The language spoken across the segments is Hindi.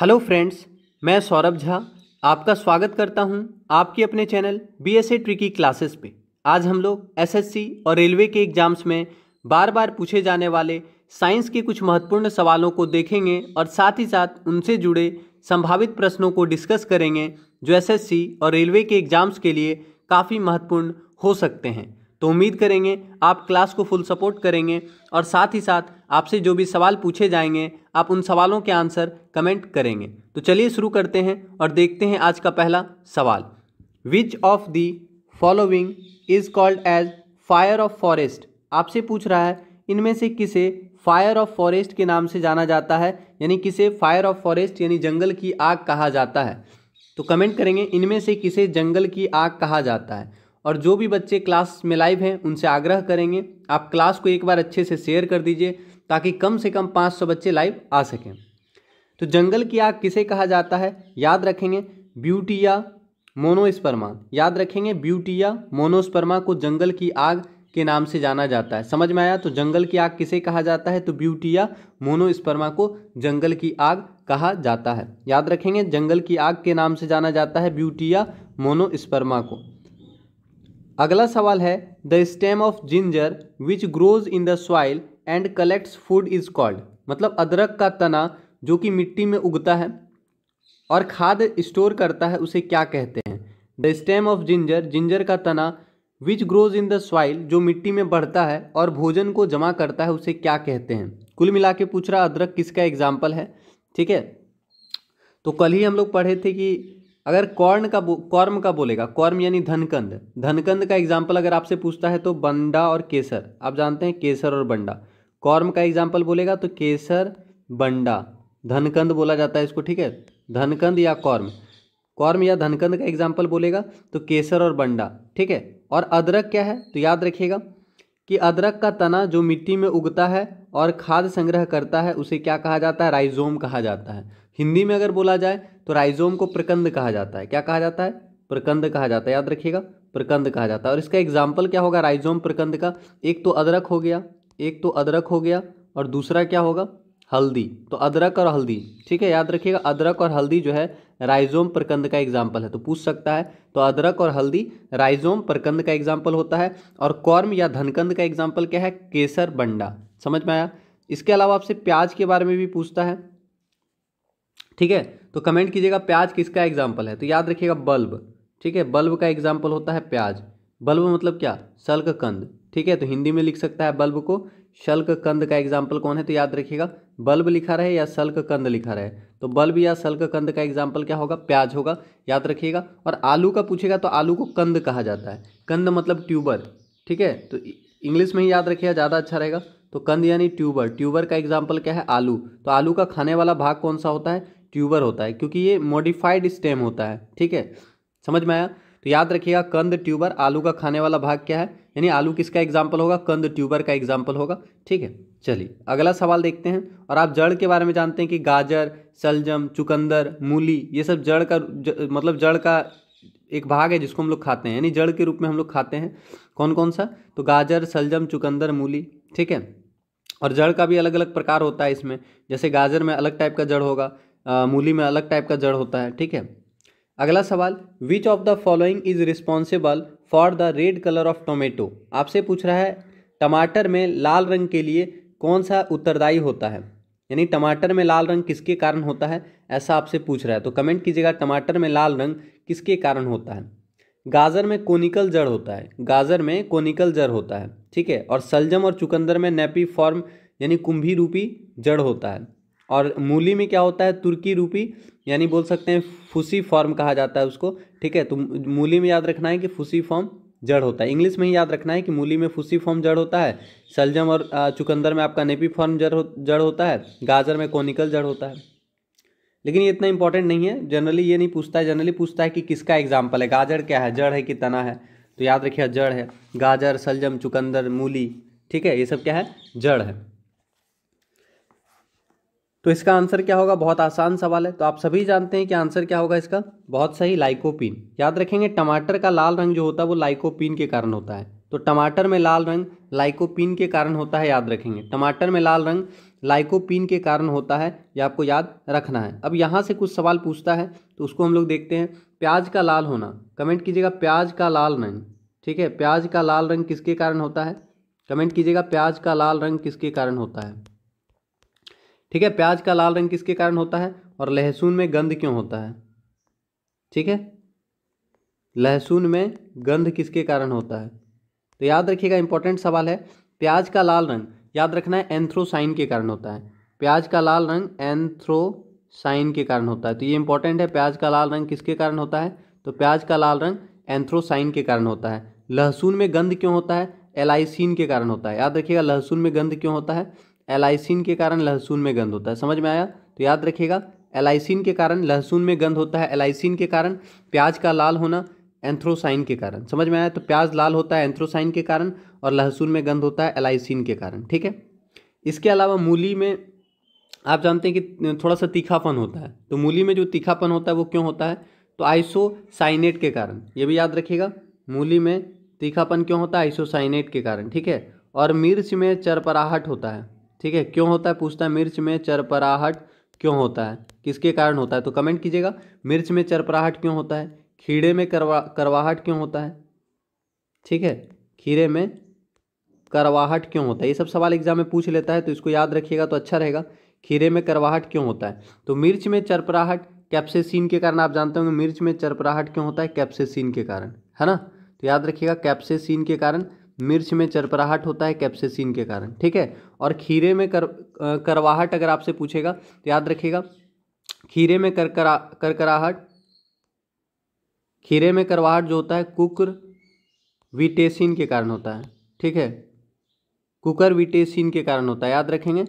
हेलो फ्रेंड्स मैं सौरभ झा आपका स्वागत करता हूं आपके अपने channel B S A tricky classes पे आज हम लोग एसएससी और रेलवे के एग्जाम्स में बार बार पूछे जाने वाले साइंस के कुछ महत्वपूर्ण सवालों को देखेंगे और साथ ही साथ उनसे जुड़े संभावित प्रश्नों को डिस्कस करेंगे जो एसएससी और रेलवे के एग्जाम्स के लिए काफ़ी महत्वपूर्ण हो सकते हैं तो उम्मीद करेंगे आप क्लास को फुल सपोर्ट करेंगे और साथ ही साथ आपसे जो भी सवाल पूछे जाएंगे आप उन सवालों के आंसर कमेंट करेंगे तो चलिए शुरू करते हैं और देखते हैं आज का पहला सवाल which of the following is called as fire of forest आपसे पूछ रहा है इनमें से किसे फायर ऑफ फॉरेस्ट के नाम से जाना जाता है यानी किसे फायर ऑफ फॉरेस्ट यानी जंगल की आग कहा जाता है तो कमेंट करेंगे इनमें से किसे जंगल की आग कहा जाता है और जो भी बच्चे क्लास में लाइव हैं उनसे आग्रह करेंगे आप क्लास को एक बार अच्छे से शेयर कर दीजिए ताकि कम से कम 500 बच्चे लाइव आ सकें तो जंगल की आग किसे कहा जाता है याद रखेंगे ब्यूटिया मोनोस्पर्मा याद रखेंगे ब्यूटिया मोनोस्पर्मा को जंगल की आग के नाम से जाना जाता है समझ में आया तो जंगल की आग किसे कहा जाता है तो ब्यूटिया मोनोस्पर्मा को जंगल की आग कहा जाता है याद रखेंगे जंगल की आग के नाम से जाना जाता है ब्यूटिया मोनोस्पर्मा को अगला सवाल है the stem of ginger which grows in the soil and collects food is called मतलब अदरक का तना जो कि मिट्टी में उगता है और खाद स्टोर करता है उसे क्या कहते हैं the stem of ginger ginger का तना which grows in the soil जो मिट्टी में बढ़ता है और भोजन को जमा करता है उसे क्या कहते हैं कुल मिला के पूछ रहा अदरक किसका एग्जाम्पल है ठीक है तो कल ही हम लोग पढ़े थे कि अगर कॉर्न का कॉर्म का बोलेगा कॉर्म यानी धनकंद धनकंद का एग्जाम्पल अगर आपसे पूछता है तो बंडा और केसर आप जानते हैं केसर और बंडा कॉर्म का एग्जाम्पल बोलेगा तो केसर बंडा धनकंद बोला जाता है इसको ठीक है धनकंद या कॉर्म कॉर्म या धनकंद का एग्जाम्पल बोलेगा तो केसर और बंडा ठीक है और अदरक क्या है तो याद रखिएगा कि अदरक का तना जो मिट्टी में उगता है और खाद संग्रह करता है उसे क्या कहा जाता है राइजोम कहा जाता है हिंदी में अगर बोला जाए तो राइजोम को प्रकंद कहा जाता है क्या कहा जाता है प्रकंद कहा जाता है याद रखिएगा प्रकंद कहा जाता है और इसका एग्जाम्पल क्या होगा राइजोम प्रकंद का एक तो अदरक हो गया एक तो अदरक हो गया और दूसरा क्या होगा हल्दी तो अदरक और हल्दी ठीक है याद रखिएगा अदरक और हल्दी जो है राइजोम प्रकंद का एग्जाम्पल है तो पूछ सकता है तो अदरक और हल्दी राइजोम प्रकंद का एग्जाम्पल होता है और कॉर्म या धनकंद का एग्जाम्पल क्या है केसर बंडा समझ में आया इसके अलावा आपसे प्याज के बारे में भी पूछता है ठीक है तो कमेंट कीजिएगा प्याज किसका एग्जाम्पल है तो याद रखिएगा बल्ब ठीक है बल्ब का एग्जाम्पल होता है प्याज बल्ब मतलब क्या शल्क कंद ठीक है तो हिंदी में लिख सकता है बल्ब को शल्क कंद का एग्जाम्पल कौन है तो याद रखिएगा बल्ब लिखा रहे या शल्क कंद लिखा रहे तो बल्ब या शल्क कंद का एग्जाम्पल क्या होगा प्याज होगा याद रखिएगा और आलू का पूछेगा तो आलू को कंद कहा जाता है कंद मतलब ट्यूबर ठीक है तो इंग्लिश में ही याद रखिएगा ज़्यादा अच्छा रहेगा तो कंद यानी ट्यूबर ट्यूबर का एग्जाम्पल क्या है आलू तो आलू का खाने वाला भाग कौन सा होता है ट्यूबर होता है क्योंकि ये मॉडिफाइड स्टेम होता है ठीक है समझ में आया तो याद रखिएगा कंद ट्यूबर आलू का खाने वाला भाग क्या है यानी आलू किसका एग्जाम्पल होगा कंद ट्यूबर का एग्जाम्पल होगा ठीक है चलिए अगला सवाल देखते हैं और आप जड़ के बारे में जानते हैं कि गाजर सलजम चुकंदर मूली ये सब जड़ का ज, मतलब जड़ का एक भाग है जिसको हम लोग खाते हैं यानी जड़ के रूप में हम लोग खाते हैं कौन कौन सा तो गाजर सलजम चुकंदर मूली ठीक है और जड़ का भी अलग अलग प्रकार होता है इसमें जैसे गाजर में अलग टाइप का जड़ होगा मूली में अलग टाइप का जड़ होता है ठीक है अगला सवाल which of the following is responsible for the red colour of tomato आपसे पूछ रहा है टमाटर में लाल रंग के लिए कौन सा उत्तरदायी होता है यानी टमाटर में लाल रंग किसके कारण होता है ऐसा आपसे पूछ रहा है तो कमेंट कीजिएगा टमाटर में लाल रंग किसके कारण होता है गाजर में कोनिकल जड़ होता है गाजर में कोनिकल जड़ होता है ठीक है और सलजम और चुकंदर में नेपी फॉर्म यानी कुंभी रूपी जड़ होता है और मूली में क्या होता है तुर्की रूपी यानी बोल सकते हैं फुसी फॉर्म कहा जाता है उसको ठीक है तो मूली में याद रखना है कि फुसी फॉर्म जड़ होता है इंग्लिश में ही याद रखना है कि मूली में फुसी फॉर्म जड़ होता है सलजम और चुकंदर में आपका नेपी फॉर्म जड़ हो, जड़ होता है गाजर में कोनिकल जड़ होता है लेकिन ये इतना इंपॉर्टेंट नहीं है जनरली ये नहीं पूछता है जनरली पूछता है कि किसका एग्जाम्पल है गाजर क्या है जड़ है कि तना है तो याद रखिए जड़ है गाजर सलजम चुकंदर मूली ठीक है ये सब क्या है जड़ है तो इसका आंसर क्या होगा बहुत आसान सवाल है तो आप सभी जानते हैं कि आंसर क्या होगा इसका बहुत सही लाइकोपिन याद रखेंगे टमाटर का लाल रंग जो होता है वो लाइकोपिन के कारण होता है तो टमाटर में लाल रंग लाइकोपिन के कारण होता है याद रखेंगे टमाटर में लाल रंग लाइकोपिन के कारण होता है ये आपको याद रखना है अब यहाँ से कुछ सवाल पूछता है तो उसको हम लोग देखते हैं प्याज का लाल होना कमेंट कीजिएगा प्याज का लाल रंग ठीक है प्याज का लाल रंग किसके कारण होता है कमेंट कीजिएगा प्याज का लाल रंग किसके कारण होता है ठीक है प्याज का लाल रंग किसके कारण होता है और लहसुन में गंध क्यों होता है ठीक है लहसुन में गंध किसके कारण होता है तो याद रखिएगा इंपॉर्टेंट सवाल है प्याज का लाल रंग याद रखना है एंथ्रोसाइन के कारण होता है प्याज का लाल रंग एंथ्रोसाइन के कारण होता है तो ये इंपॉर्टेंट है प्याज का लाल रंग किसके कारण होता है तो प्याज का लाल रंग एंथ्रोसाइन के कारण होता है लहसुन में गंध क्यों होता है एलाइसिन के कारण होता है याद रखिएगा लहसुन में गंध क्यों होता है एलाइसिन के कारण लहसुन में गंध होता है समझ में आया तो याद रखिएगा एलाइसिन के कारण लहसुन में गंध होता है एलाइसिन के कारण प्याज का लाल होना एंथ्रोसाइन के कारण समझ में आया तो प्याज लाल होता है एंथ्रोसाइन के कारण और लहसुन में गंध होता है एलाइसिन के कारण ठीक है इसके अलावा मूली में आप जानते हैं कि थोड़ा सा तीखापन होता है तो मूली में जो तीखापन होता है वो क्यों होता है तो आइसोसाइनेट के कारण ये भी याद रखिएगा मूली में तीखापन क्यों होता है आइसोसाइनेट के कारण ठीक है और मिर्च में चरपराहट होता है ठीक है क्यों होता है पूछता है मिर्च में चरपराहट क्यों होता है किसके कारण होता है तो कमेंट कीजिएगा मिर्च में चरपराहट क्यों होता है खीरे में करवा करवाहट क्यों होता है ठीक है खीरे में करवाहट क्यों होता है ये सब सवाल एग्जाम में पूछ लेता है तो इसको याद रखिएगा तो अच्छा रहेगा खीरे में करवाहट क्यों होता है तो मिर्च में चरपराहट कैप्सेसिन के कारण आप जानते होंगे मिर्च में चरपराहट क्यों होता है कैप्सेसिन के कारण है ना तो याद रखिएगा कैप्सेसिन के कारण मिर्च में चरपराहट होता है कैप्सिसिन के कारण ठीक है और खीरे में कर करवाहट अगर आपसे पूछेगा तो याद रखिएगा खीरे में करकरा करकराहट खीरे में करवाहट जो होता है कुकर विटेसिन के कारण होता है ठीक है कुकर विटेसिन के कारण होता है याद रखेंगे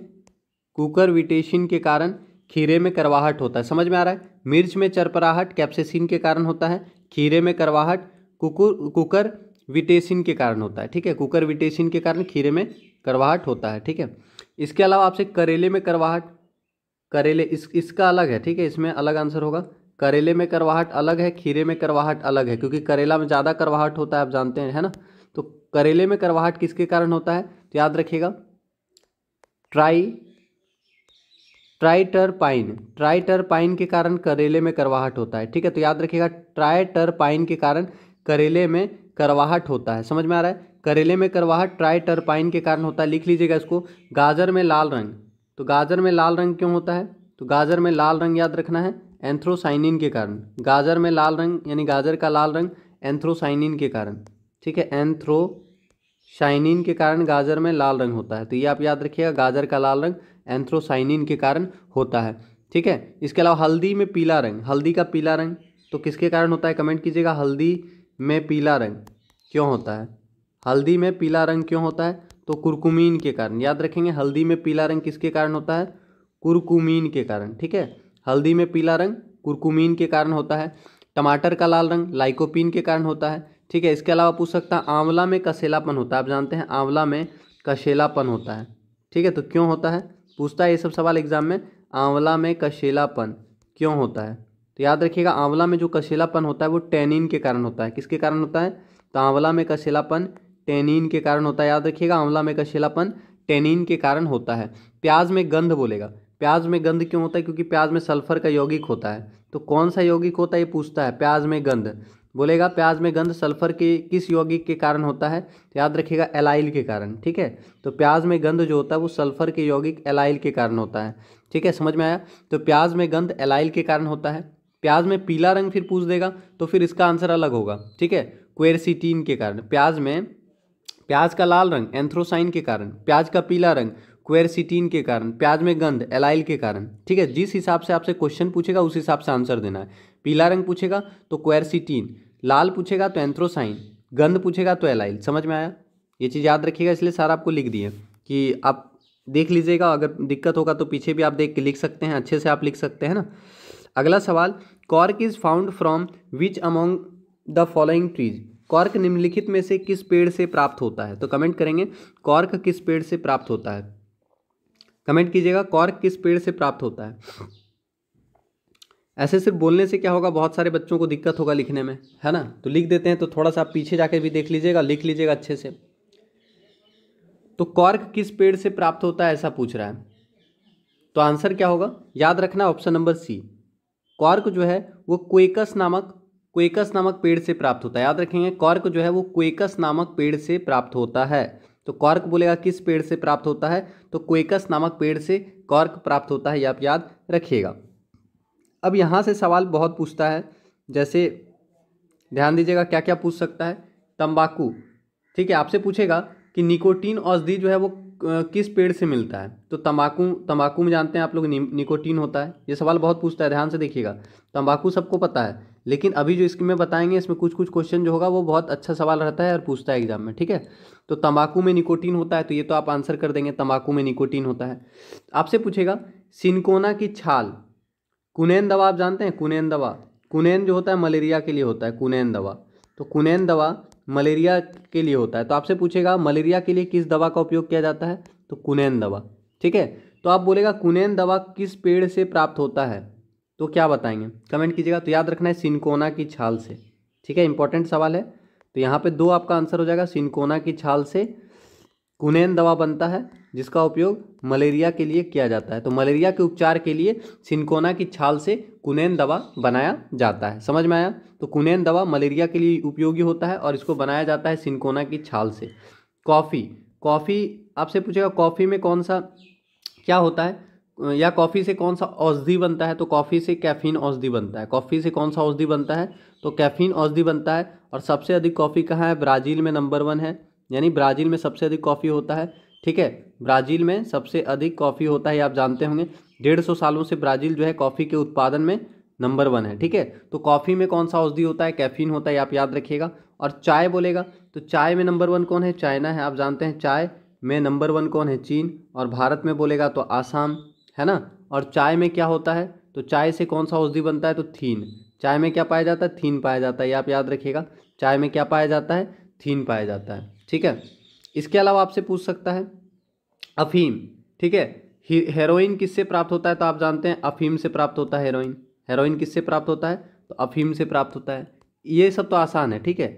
कुकर विटेसिन के कारण खीरे में करवाहट होता है समझ में आ रहा है मिर्च में चरपराहट कैप्सिसिन के कारण होता है खीरे में करवाहट कुकर कुकर विटेसिन के कारण होता है ठीक है कुकर विटेसिन के कारण खीरे में करवाहट होता है ठीक है इसके अलावा आपसे करेले में करवाहट करेले इस इसका अलग है ठीक है इसमें अलग आंसर होगा करेले में करवाहट अलग है खीरे में करवाहट अलग है क्योंकि करेला में ज़्यादा करवाहट होता है आप जानते हैं है ना तो करेले में करवाहट किसके कारण होता है तो याद रखिएगा ट्राई ट्राइटरपाइन ट्राइटरपाइन के कारण करेले में करवाहट होता है ठीक है तो याद रखिएगा ट्राइटरपाइन के कारण करेले में करवाहट होता है समझ में आ रहा है करेले में करवाहट ट्राई टर्पाइन के कारण होता है लिख लीजिएगा इसको गाजर में लाल रंग तो गाजर में लाल रंग क्यों होता है तो गाजर में लाल रंग याद रखना है एंथ्रोसाइनिन के कारण गाजर में लाल रंग यानी गाजर का लाल रंग एंथ्रोसाइनिन के कारण ठीक है एंथ्रोसाइनिन के कारण गाजर में लाल रंग होता है तो ये आप याद रखिएगा गाजर का लाल रंग एंथ्रोसाइनिन के कारण होता है ठीक है इसके अलावा हल्दी में पीला रंग हल्दी का पीला रंग तो किसके कारण होता है कमेंट कीजिएगा हल्दी में पीला रंग क्यों होता है हल्दी में पीला रंग क्यों होता है तो कुरकुमीन के कारण याद रखेंगे हल्दी में पीला रंग किसके कारण होता है कुरकुमीन के कारण ठीक है हल्दी में पीला रंग कुरकुमीन के कारण होता है टमाटर का लाल रंग लाइकोपिन के कारण होता है ठीक है इसके अलावा पूछ सकता है आंवला में कसेलापन होता है आप जानते हैं आंवला में कशेलापन होता है ठीक है तो क्यों होता है पूछता है ये सब सवाल एग्जाम में आंवला में कशेलापन क्यों होता है तो याद रखिएगा आंवला में जो कशीलापन होता है वो टेनिन के कारण होता है किसके कारण होता है तो आंवला में कशीलापन टेनिन के कारण होता है याद रखिएगा आंवला में कशीलापन टेनिन के कारण होता है प्याज में गंध बोलेगा प्याज में गंध क्यों होता है क्योंकि प्याज में सल्फर का यौगिक होता है तो कौन सा यौगिक होता है ये पूछता है प्याज में गंध बोलेगा प्याज में गंध सल्फर के किस यौगिक के कारण होता है तो याद रखिएगा एलाइल के कारण ठीक है तो प्याज में गंध जो होता है वो सल्फर के यौगिक एलाइल के कारण होता है ठीक है समझ में आया तो प्याज में गंध एलाइल के कारण होता है प्याज में पीला रंग फिर पूछ देगा तो फिर इसका आंसर अलग होगा ठीक है क्वेरसिटीन के कारण प्याज में प्याज का लाल रंग एंथ्रोसाइन के कारण प्याज का पीला रंग क्वेरसिटीन के कारण प्याज में गंध एलाइल के कारण ठीक है जिस हिसाब से आपसे क्वेश्चन पूछेगा उस हिसाब से आंसर देना है पीला रंग पूछेगा तो क्वेरसिटीन लाल पूछेगा तो एंथ्रोसाइन गंध पूछेगा तो एलाइल समझ में आया ये चीज़ याद रखिएगा इसलिए सारा आपको लिख दिए कि आप देख लीजिएगा अगर दिक्कत होगा तो पीछे भी आप देख के लिख सकते हैं अच्छे से आप लिख सकते हैं ना अगला सवाल cork is found from which among the following trees cork निम्नलिखित में से किस पेड़ से प्राप्त होता है तो कमेंट करेंगे कॉर्क किस पेड़ से प्राप्त होता है कमेंट कीजिएगा कॉर्क किस पेड़ से प्राप्त होता है ऐसे सिर्फ बोलने से क्या होगा बहुत सारे बच्चों को दिक्कत होगा लिखने में है ना तो लिख देते हैं तो थोड़ा सा आप पीछे जाके भी देख लीजिएगा लिख लीजिएगा अच्छे से तो कॉर्क किस पेड़ से प्राप्त होता है ऐसा पूछ रहा है तो आंसर क्या होगा याद रखना ऑप्शन नंबर सी कॉर्क जो है वो क्वेकस नामक क्वेकस नामक पेड़ से प्राप्त होता है याद रखेंगे कॉर्क जो है वो क्वेकस नामक पेड़ से प्राप्त होता है तो कॉर्क बोलेगा किस पेड़ से प्राप्त होता है तो क्वेकस नामक पेड़ से कॉर्क प्राप्त होता है ये आप याद रखिएगा अब यहाँ से सवाल बहुत पूछता है जैसे ध्यान दीजिएगा क्या क्या पूछ सकता है तंबाकू ठीक है आपसे पूछेगा कि निकोटीन औषधि जो है वो किस पेड़ से मिलता है तो तंबाकू तंबाकू में जानते हैं आप लोग नि, निकोटीन होता है ये सवाल बहुत पूछता है ध्यान से देखिएगा तंबाकू सबको पता है लेकिन अभी जो इसमें बताएंगे इसमें कुछ कुछ क्वेश्चन जो होगा वो बहुत अच्छा सवाल रहता है और पूछता है एग्जाम में ठीक है तो तंबाकू में निकोटीन होता है तो ये तो आप आंसर कर देंगे तंबाकू में निकोटीन होता है आपसे पूछेगा सिनकोना की छाल कुनैन दवा आप जानते हैं कुनैन दवा कुनैन जो होता है मलेरिया के लिए होता है कुनैन दवा तो कुनैन दवा मलेरिया के लिए होता है तो आपसे पूछेगा मलेरिया के लिए किस दवा का उपयोग किया जाता है तो कुनैन दवा ठीक है तो आप बोलेगा कुनैन दवा किस पेड़ से प्राप्त होता है तो क्या बताएंगे कमेंट कीजिएगा तो याद रखना है सिनकोना की छाल से ठीक है इंपॉर्टेंट सवाल है तो यहाँ पे दो आपका आंसर हो जाएगा सिनकोना की छाल से कुनेन दवा बनता है जिसका उपयोग मलेरिया के लिए किया जाता है तो मलेरिया के उपचार के लिए सिंकोना की छाल से कुनेन दवा बनाया जाता है समझ में आया तो कुनेन दवा मलेरिया के लिए उपयोगी होता है और इसको बनाया जाता है सिंकोना की छाल से कॉफ़ी कॉफ़ी आपसे पूछेगा कॉफ़ी में कौन सा क्या होता है या कॉफ़ी से कौन सा औषधि बनता है तो कॉफ़ी से कैफीन औषधि बनता है कॉफ़ी से कौन सा औषधि बनता है तो कैफीन औषधि बनता है और सबसे अधिक कॉफ़ी कहाँ है ब्राज़ील में नंबर वन है यानी ब्राज़ील में सबसे अधिक कॉफ़ी होता है ठीक है ब्राज़ील में सबसे अधिक कॉफ़ी होता है आप जानते होंगे डेढ़ सौ सालों से ब्राज़ील जो है कॉफ़ी के उत्पादन में नंबर वन है ठीक है तो कॉफ़ी में कौन सा औषधि होता है कैफीन होता है आप याद रखिएगा और चाय बोलेगा तो चाय में नंबर वन कौन है चाइना है आप जानते हैं चाय में नंबर वन कौन है चीन और भारत में बोलेगा तो आसाम है ना और चाय में क्या होता है तो चाय से कौन सा औषधि बनता है तो थीन चाय में क्या पाया जाता है थीन पाया जाता है ये आप याद रखिएगा चाय में क्या पाया जाता है थीन पाया जाता है ठीक है इसके अलावा आपसे पूछ सकता है अफीम ठीक है हेरोइन किससे प्राप्त होता है तो आप जानते हैं अफीम से प्राप्त होता है हेरोइन हेरोइन किससे प्राप्त होता है तो अफीम से प्राप्त होता है ये सब तो आसान है ठीक है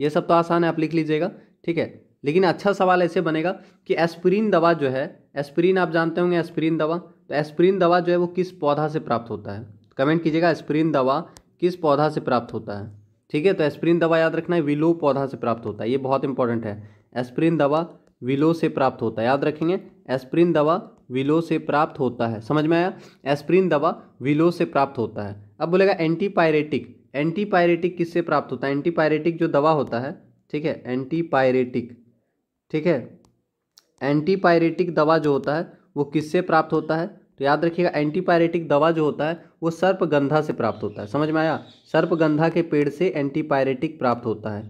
ये सब तो आसान है आप लिख लीजिएगा ठीक है लेकिन अच्छा सवाल ऐसे बनेगा कि एस्प्रीन दवा जो है एस्प्रीन आप जानते होंगे एस्पिरिन दवा तो एस्प्रीन दवा जो है वो किस पौधा से प्राप्त होता है कमेंट कीजिएगा एस्पिरिन दवा किस पौधा से प्राप्त होता है ठीक है तो एस्प्रिन दवा याद रखना है विलो पौधा से प्राप्त होता है ये बहुत इंपॉर्टेंट है एस्प्रिन दवा विलो से प्राप्त होता है याद रखेंगे एस्प्रिन दवा विलो से प्राप्त होता है समझ में आया एस्प्रिन दवा विलो से प्राप्त होता है अब बोलेगा एंटीपायरेटिक एंटीपायरेटिक किससे प्राप्त होता है एंटीपायरेटिक जो दवा होता है ठीक है एंटीपायरेटिक ठीक है एंटीपायरेटिक दवा जो होता है वो किससे प्राप्त होता है तो याद रखिएगा एंटीपायरेटिक दवा जो होता है वो सर्पगंधा से प्राप्त होता है समझ में आया सर्पगंधा के पेड़ से एंटीपायरेटिक प्राप्त होता है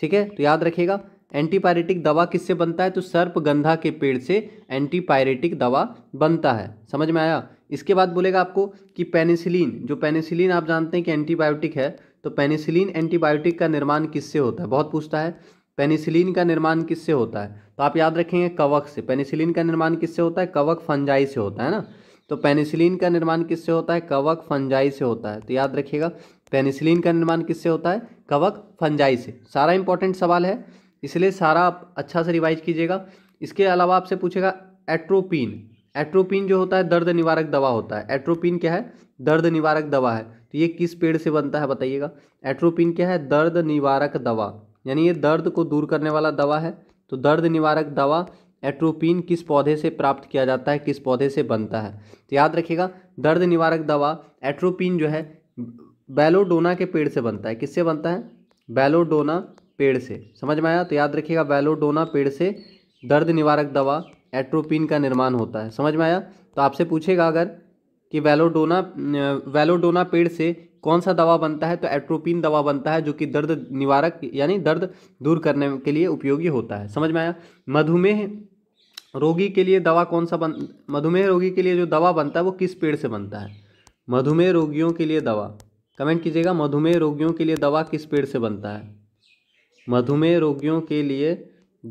ठीक है तो याद रखिएगा एंटीपायरेटिक दवा किससे बनता है तो सर्पगंधा के पेड़ से एंटीपायरेटिक दवा बनता है समझ में आया इसके बाद बोलेगा आपको कि पेनिसिलिन जो पेनिसिलिन आप जानते हैं कि एंटीबायोटिक है तो पेनिसिलिन एंटीबायोटिक का निर्माण किससे होता है बहुत पूछता है पेनिसिलिन का निर्माण किससे होता है तो आप याद रखेंगे कवक से पेनिसिलिन का निर्माण किससे होता है कवक फंजाई से होता है ना तो पेनिसिलिन का निर्माण किससे होता है कवक फंजाई से होता है तो याद रखिएगा पेनिसिलिन का निर्माण किससे होता है कवक फंजाई से सारा इंपॉर्टेंट सवाल है इसलिए सारा आप अच्छा से रिवाइज कीजिएगा इसके अलावा आपसे पूछेगा एट्रोपिन एट्रोपिन जो होता है दर्द निवारक दवा होता है एट्रोपिन क्या है दर्द निवारक दवा है तो ये किस पेड़ से बनता है बताइएगा एट्रोपिन क्या है दर्द निवारक दवा यानी ये दर्द को दूर करने वाला दवा है तो दर्द निवारक दवा एट्रोपिन किस पौधे से प्राप्त किया जाता है किस पौधे से बनता है तो याद रखिएगा दर्द निवारक दवा एट्रोपिन जो है बैलोडोना के पेड़ से बनता है किससे बनता है बैलोडोना पेड़ से समझ में आया तो याद रखिएगा बैलोडोना पेड़ से दर्द निवारक दवा एट्रोपिन का निर्माण होता है समझ में आया तो आपसे पूछेगा अगर कि वेलोडोना वेलोडोना पेड़ से कौन सा दवा बनता है तो एट्रोपिन दवा बनता है जो कि दर्द निवारक यानी दर्द दूर करने के लिए उपयोगी होता है समझ में आया मधुमेह रोगी के लिए दवा कौन सा बन मधुमेह रोगी के लिए जो दवा बनता है वो किस पेड़ से बनता है मधुमेह रोगियों के लिए दवा कमेंट कीजिएगा मधुमेह रोगियों के लिए दवा किस पेड़ से बनता है मधुमेह रोगियों के लिए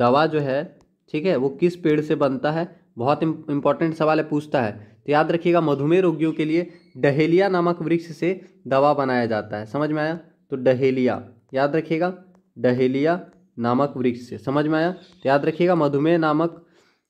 दवा जो है ठीक है वो किस पेड़ से बनता है बहुत इंपॉर्टेंट सवाल है पूछता है तो याद रखिएगा मधुमेह रोगियों के लिए डहेलिया नामक वृक्ष से दवा बनाया जाता है समझ में आया तो डहेलिया याद रखिएगा डहेलिया नामक वृक्ष से समझ में आया तो याद रखिएगा मधुमेह नामक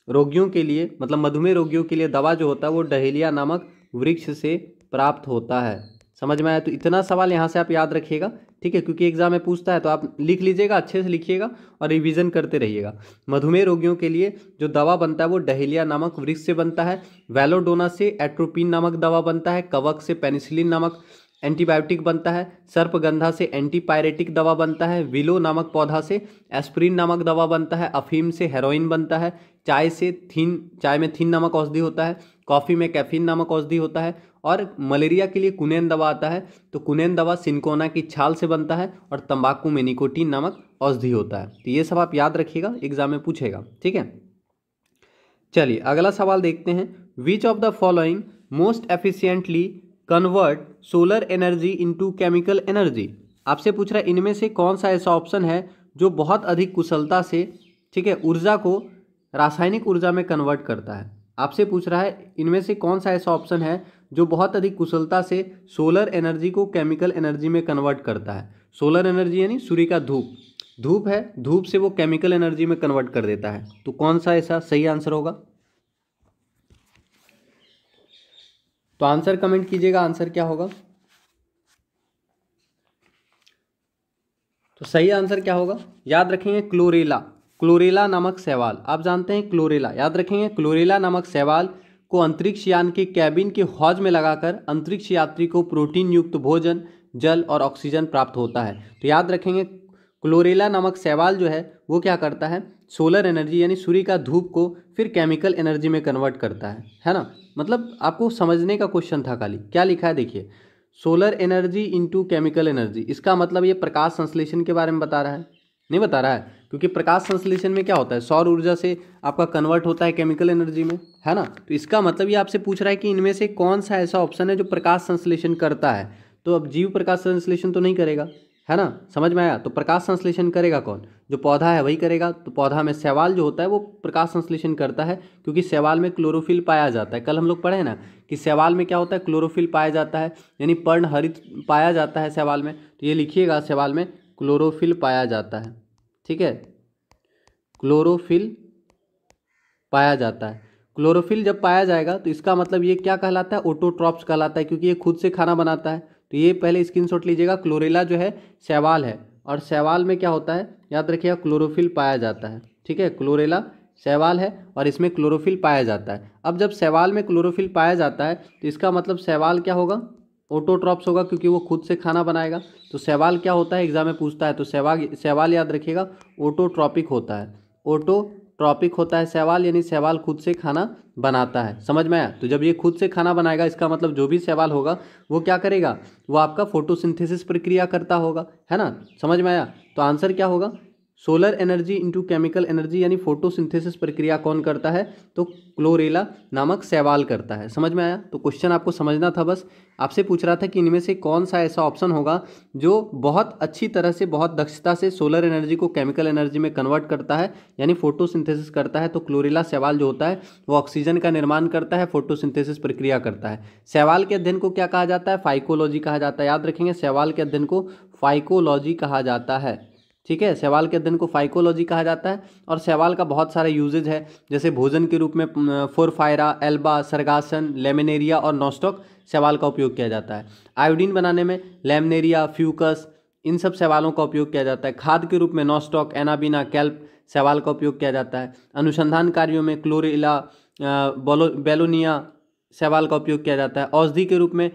रोगियों के लिए मतलब मधुमेह रोगियों के लिए दवा जो होता है वो डहेलिया नामक वृक्ष से प्राप्त होता है समझ में आया तो इतना सवाल यहाँ से आप याद रखिएगा ठीक है क्योंकि एग्जाम में पूछता है तो आप लिख लीजिएगा अच्छे से लिखिएगा और रिवीजन करते रहिएगा मधुमेह रोगियों के लिए जो दवा बनता है वो डहेलिया नामक वृक्ष से बनता है वेलोडोना से एट्रोपिन नामक दवा बनता है कवक से पेनिसिलिन नामक एंटीबायोटिक बनता है सर्पगंधा से एंटीपायरेटिक दवा बनता है विलो नामक पौधा से एस्प्रिन नामक दवा बनता है अफीम से हेरोइन बनता है चाय से थीन चाय में थीन नामक औषधि होता है कॉफ़ी में कैफीन नामक औषधि होता है और मलेरिया के लिए कुनेन दवा आता है तो कुनेन दवा सिंकोना की छाल से बनता है और तंबाकू में निकोटीन नामक औषधि होता है तो ये सब आप याद रखिएगा एग्जाम में पूछेगा ठीक है चलिए अगला सवाल देखते हैं which of the following most efficiently convert solar energy into chemical energy आपसे पूछ रहा है इनमें से कौन सा ऐसा ऑप्शन है जो बहुत अधिक कुशलता से ठीक है ऊर्जा को रासायनिक ऊर्जा में कन्वर्ट करता है आपसे पूछ रहा है इनमें से कौन सा ऐसा ऑप्शन है जो बहुत अधिक कुशलता से सोलर एनर्जी को केमिकल एनर्जी में कन्वर्ट करता है सोलर एनर्जी यानी सूर्य का धूप धूप है धूप से वो केमिकल एनर्जी में कन्वर्ट कर देता है तो कौन सा ऐसा सही आंसर होगा तो आंसर कमेंट कीजिएगा आंसर क्या होगा तो सही आंसर क्या होगा याद रखेंगे क्लोरेला क्लोरेला नामक सेवाल आप जानते हैं क्लोरेला याद रखेंगे क्लोरेला नामक सेवाल को अंतरिक्ष यान के कैबिन के हौज में लगाकर अंतरिक्ष यात्री को प्रोटीन युक्त भोजन जल और ऑक्सीजन प्राप्त होता है तो याद रखेंगे क्लोरेला नामक सवाल जो है वो क्या करता है सोलर एनर्जी यानी सूर्य का धूप को फिर केमिकल एनर्जी में कन्वर्ट करता है है ना मतलब आपको समझने का क्वेश्चन था खाली क्या लिखा है देखिए solar energy into chemical energy इसका मतलब ये प्रकाश संश्लेषण के बारे में बता रहा है नहीं बता रहा है क्योंकि प्रकाश संश्लेषण में क्या होता है सौर ऊर्जा से आपका कन्वर्ट होता है केमिकल एनर्जी में है ना तो इसका मतलब ये आपसे पूछ रहा है कि इनमें से कौन सा ऐसा ऑप्शन है जो प्रकाश संश्लेषण करता है तो अब जीव प्रकाश संश्लेषण तो नहीं करेगा है ना समझ में आया तो प्रकाश संश्लेषण करेगा कौन जो पौधा है वही करेगा तो पौधा में सवाल जो होता है वो प्रकाश संश्लेषण करता है क्योंकि सवाल में क्लोरोफिल पाया जाता है कल हम लोग पढ़े ना कि सवाल में क्या होता है क्लोरोफिल पाया जाता है यानी पर्ण हरित पाया जाता है सवाल में तो ये लिखिएगा सवाल में क्लोरोफिल पाया जाता है ठीक है क्लोरोफिल पाया जाता है क्लोरोफिल जब पाया जाएगा तो इसका मतलब ये क्या कहलाता है ओटोट्रॉप्स कहलाता है क्योंकि ये खुद से खाना बनाता है तो ये पहले स्क्रीनशॉट लीजिएगा क्लोरेला जो है सवाल है और सवाल में क्या होता है याद रखिएगा क्लोरोफिल पाया जाता है ठीक है क्लोरेला सवाल है और इसमें क्लोरोफिल पाया जाता है अब जब सवाल में क्लोरोफिल पाया जाता है तो इसका मतलब सवाल क्या होगा ओटोट्रॉप्स होगा क्योंकि वो खुद से खाना बनाएगा तो सवाल क्या होता है एग्जाम में पूछता है तो सवाल सवाल याद रखिएगा ओटोट्रॉपिक होता है ओटो ट्रॉपिक होता है सवाल यानी सवाल खुद से खाना बनाता है समझ में आया तो जब ये खुद से खाना बनाएगा इसका मतलब जो भी सवाल होगा वो क्या करेगा वो आपका फोटोसिंथेसिस प्रक्रिया करता होगा है ना समझ में आया तो आंसर क्या होगा solar energy into chemical energy यानी फोटोसिंथेसिस प्रक्रिया कौन करता है तो क्लोरेला नामक सेवाल करता है समझ में आया तो क्वेश्चन आपको समझना था बस आपसे पूछ रहा था कि इनमें से कौन सा ऐसा ऑप्शन होगा जो बहुत अच्छी तरह से बहुत दक्षता से सोलर एनर्जी को केमिकल एनर्जी में कन्वर्ट करता है यानी फोटो करता है तो क्लोरेला सेवाल जो होता है वो ऑक्सीजन का निर्माण करता है फोटो प्रक्रिया करता है सेवाल के अध्ययन को क्या कहा जाता है फाइकोलॉजी कहा जाता है याद रखेंगे सेवाल के अध्ययन को फाइकोलॉजी कहा जाता है ठीक है सेवाल के अध्ययन को फाइकोलॉजी कहा जाता है और सेवाल का बहुत सारे यूजेज है जैसे भोजन के रूप में फोरफायरा एल्बा सरगासन लेमिनेरिया और नॉस्टॉक सेवाल का उपयोग किया जाता है आयोडीन बनाने में लेमनेरिया फ्यूकस इन सब सेवालों का उपयोग किया जाता है खाद के रूप में नॉस्टॉक एनाबीना कैल्प सेवाल का उपयोग किया जाता है अनुसंधान कार्यों में क्लोरेला बेलोनिया सेवाल का उपयोग किया जाता है औषधि के रूप में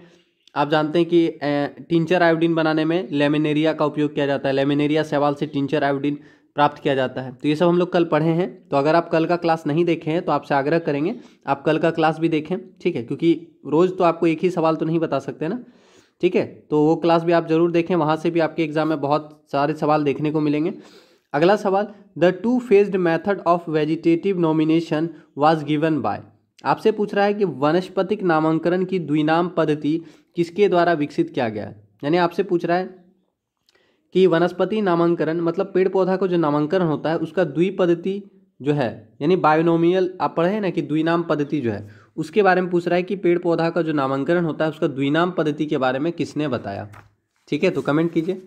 आप जानते हैं कि टिंचर आयोडीन बनाने में लेमिनेरिया का उपयोग किया जाता है लेमिनेरिया सेवाल से टिंचर आयोडीन प्राप्त किया जाता है तो ये सब हम लोग कल पढ़े हैं तो अगर आप कल का क्लास नहीं देखे हैं तो आपसे आग्रह करेंगे आप कल का क्लास भी देखें ठीक है क्योंकि रोज़ तो आपको एक ही सवाल तो नहीं बता सकते ना ठीक है तो वो क्लास भी आप ज़रूर देखें वहाँ से भी आपके एग्ज़ाम में बहुत सारे सवाल देखने को मिलेंगे अगला सवाल the two phased method of vegetative nomination was given by आपसे पूछ रहा है कि वनस्पतिक नामांकन की द्विनाम पद्धति किसके द्वारा विकसित किया गया है यानी आपसे पूछ रहा है कि वनस्पति नामांकरण मतलब पेड़ पौधा को जो नामांकरण होता है उसका द्वि पद्धति जो है यानी बायोनोमियल आप पढ़े ना कि द्विनाम पद्धति जो है उसके बारे में पूछ रहा है कि पेड़ पौधा का जो नामांकरण होता है उसका द्विनाम पद्धति के बारे में किसने बताया ठीक है तो कमेंट कीजिए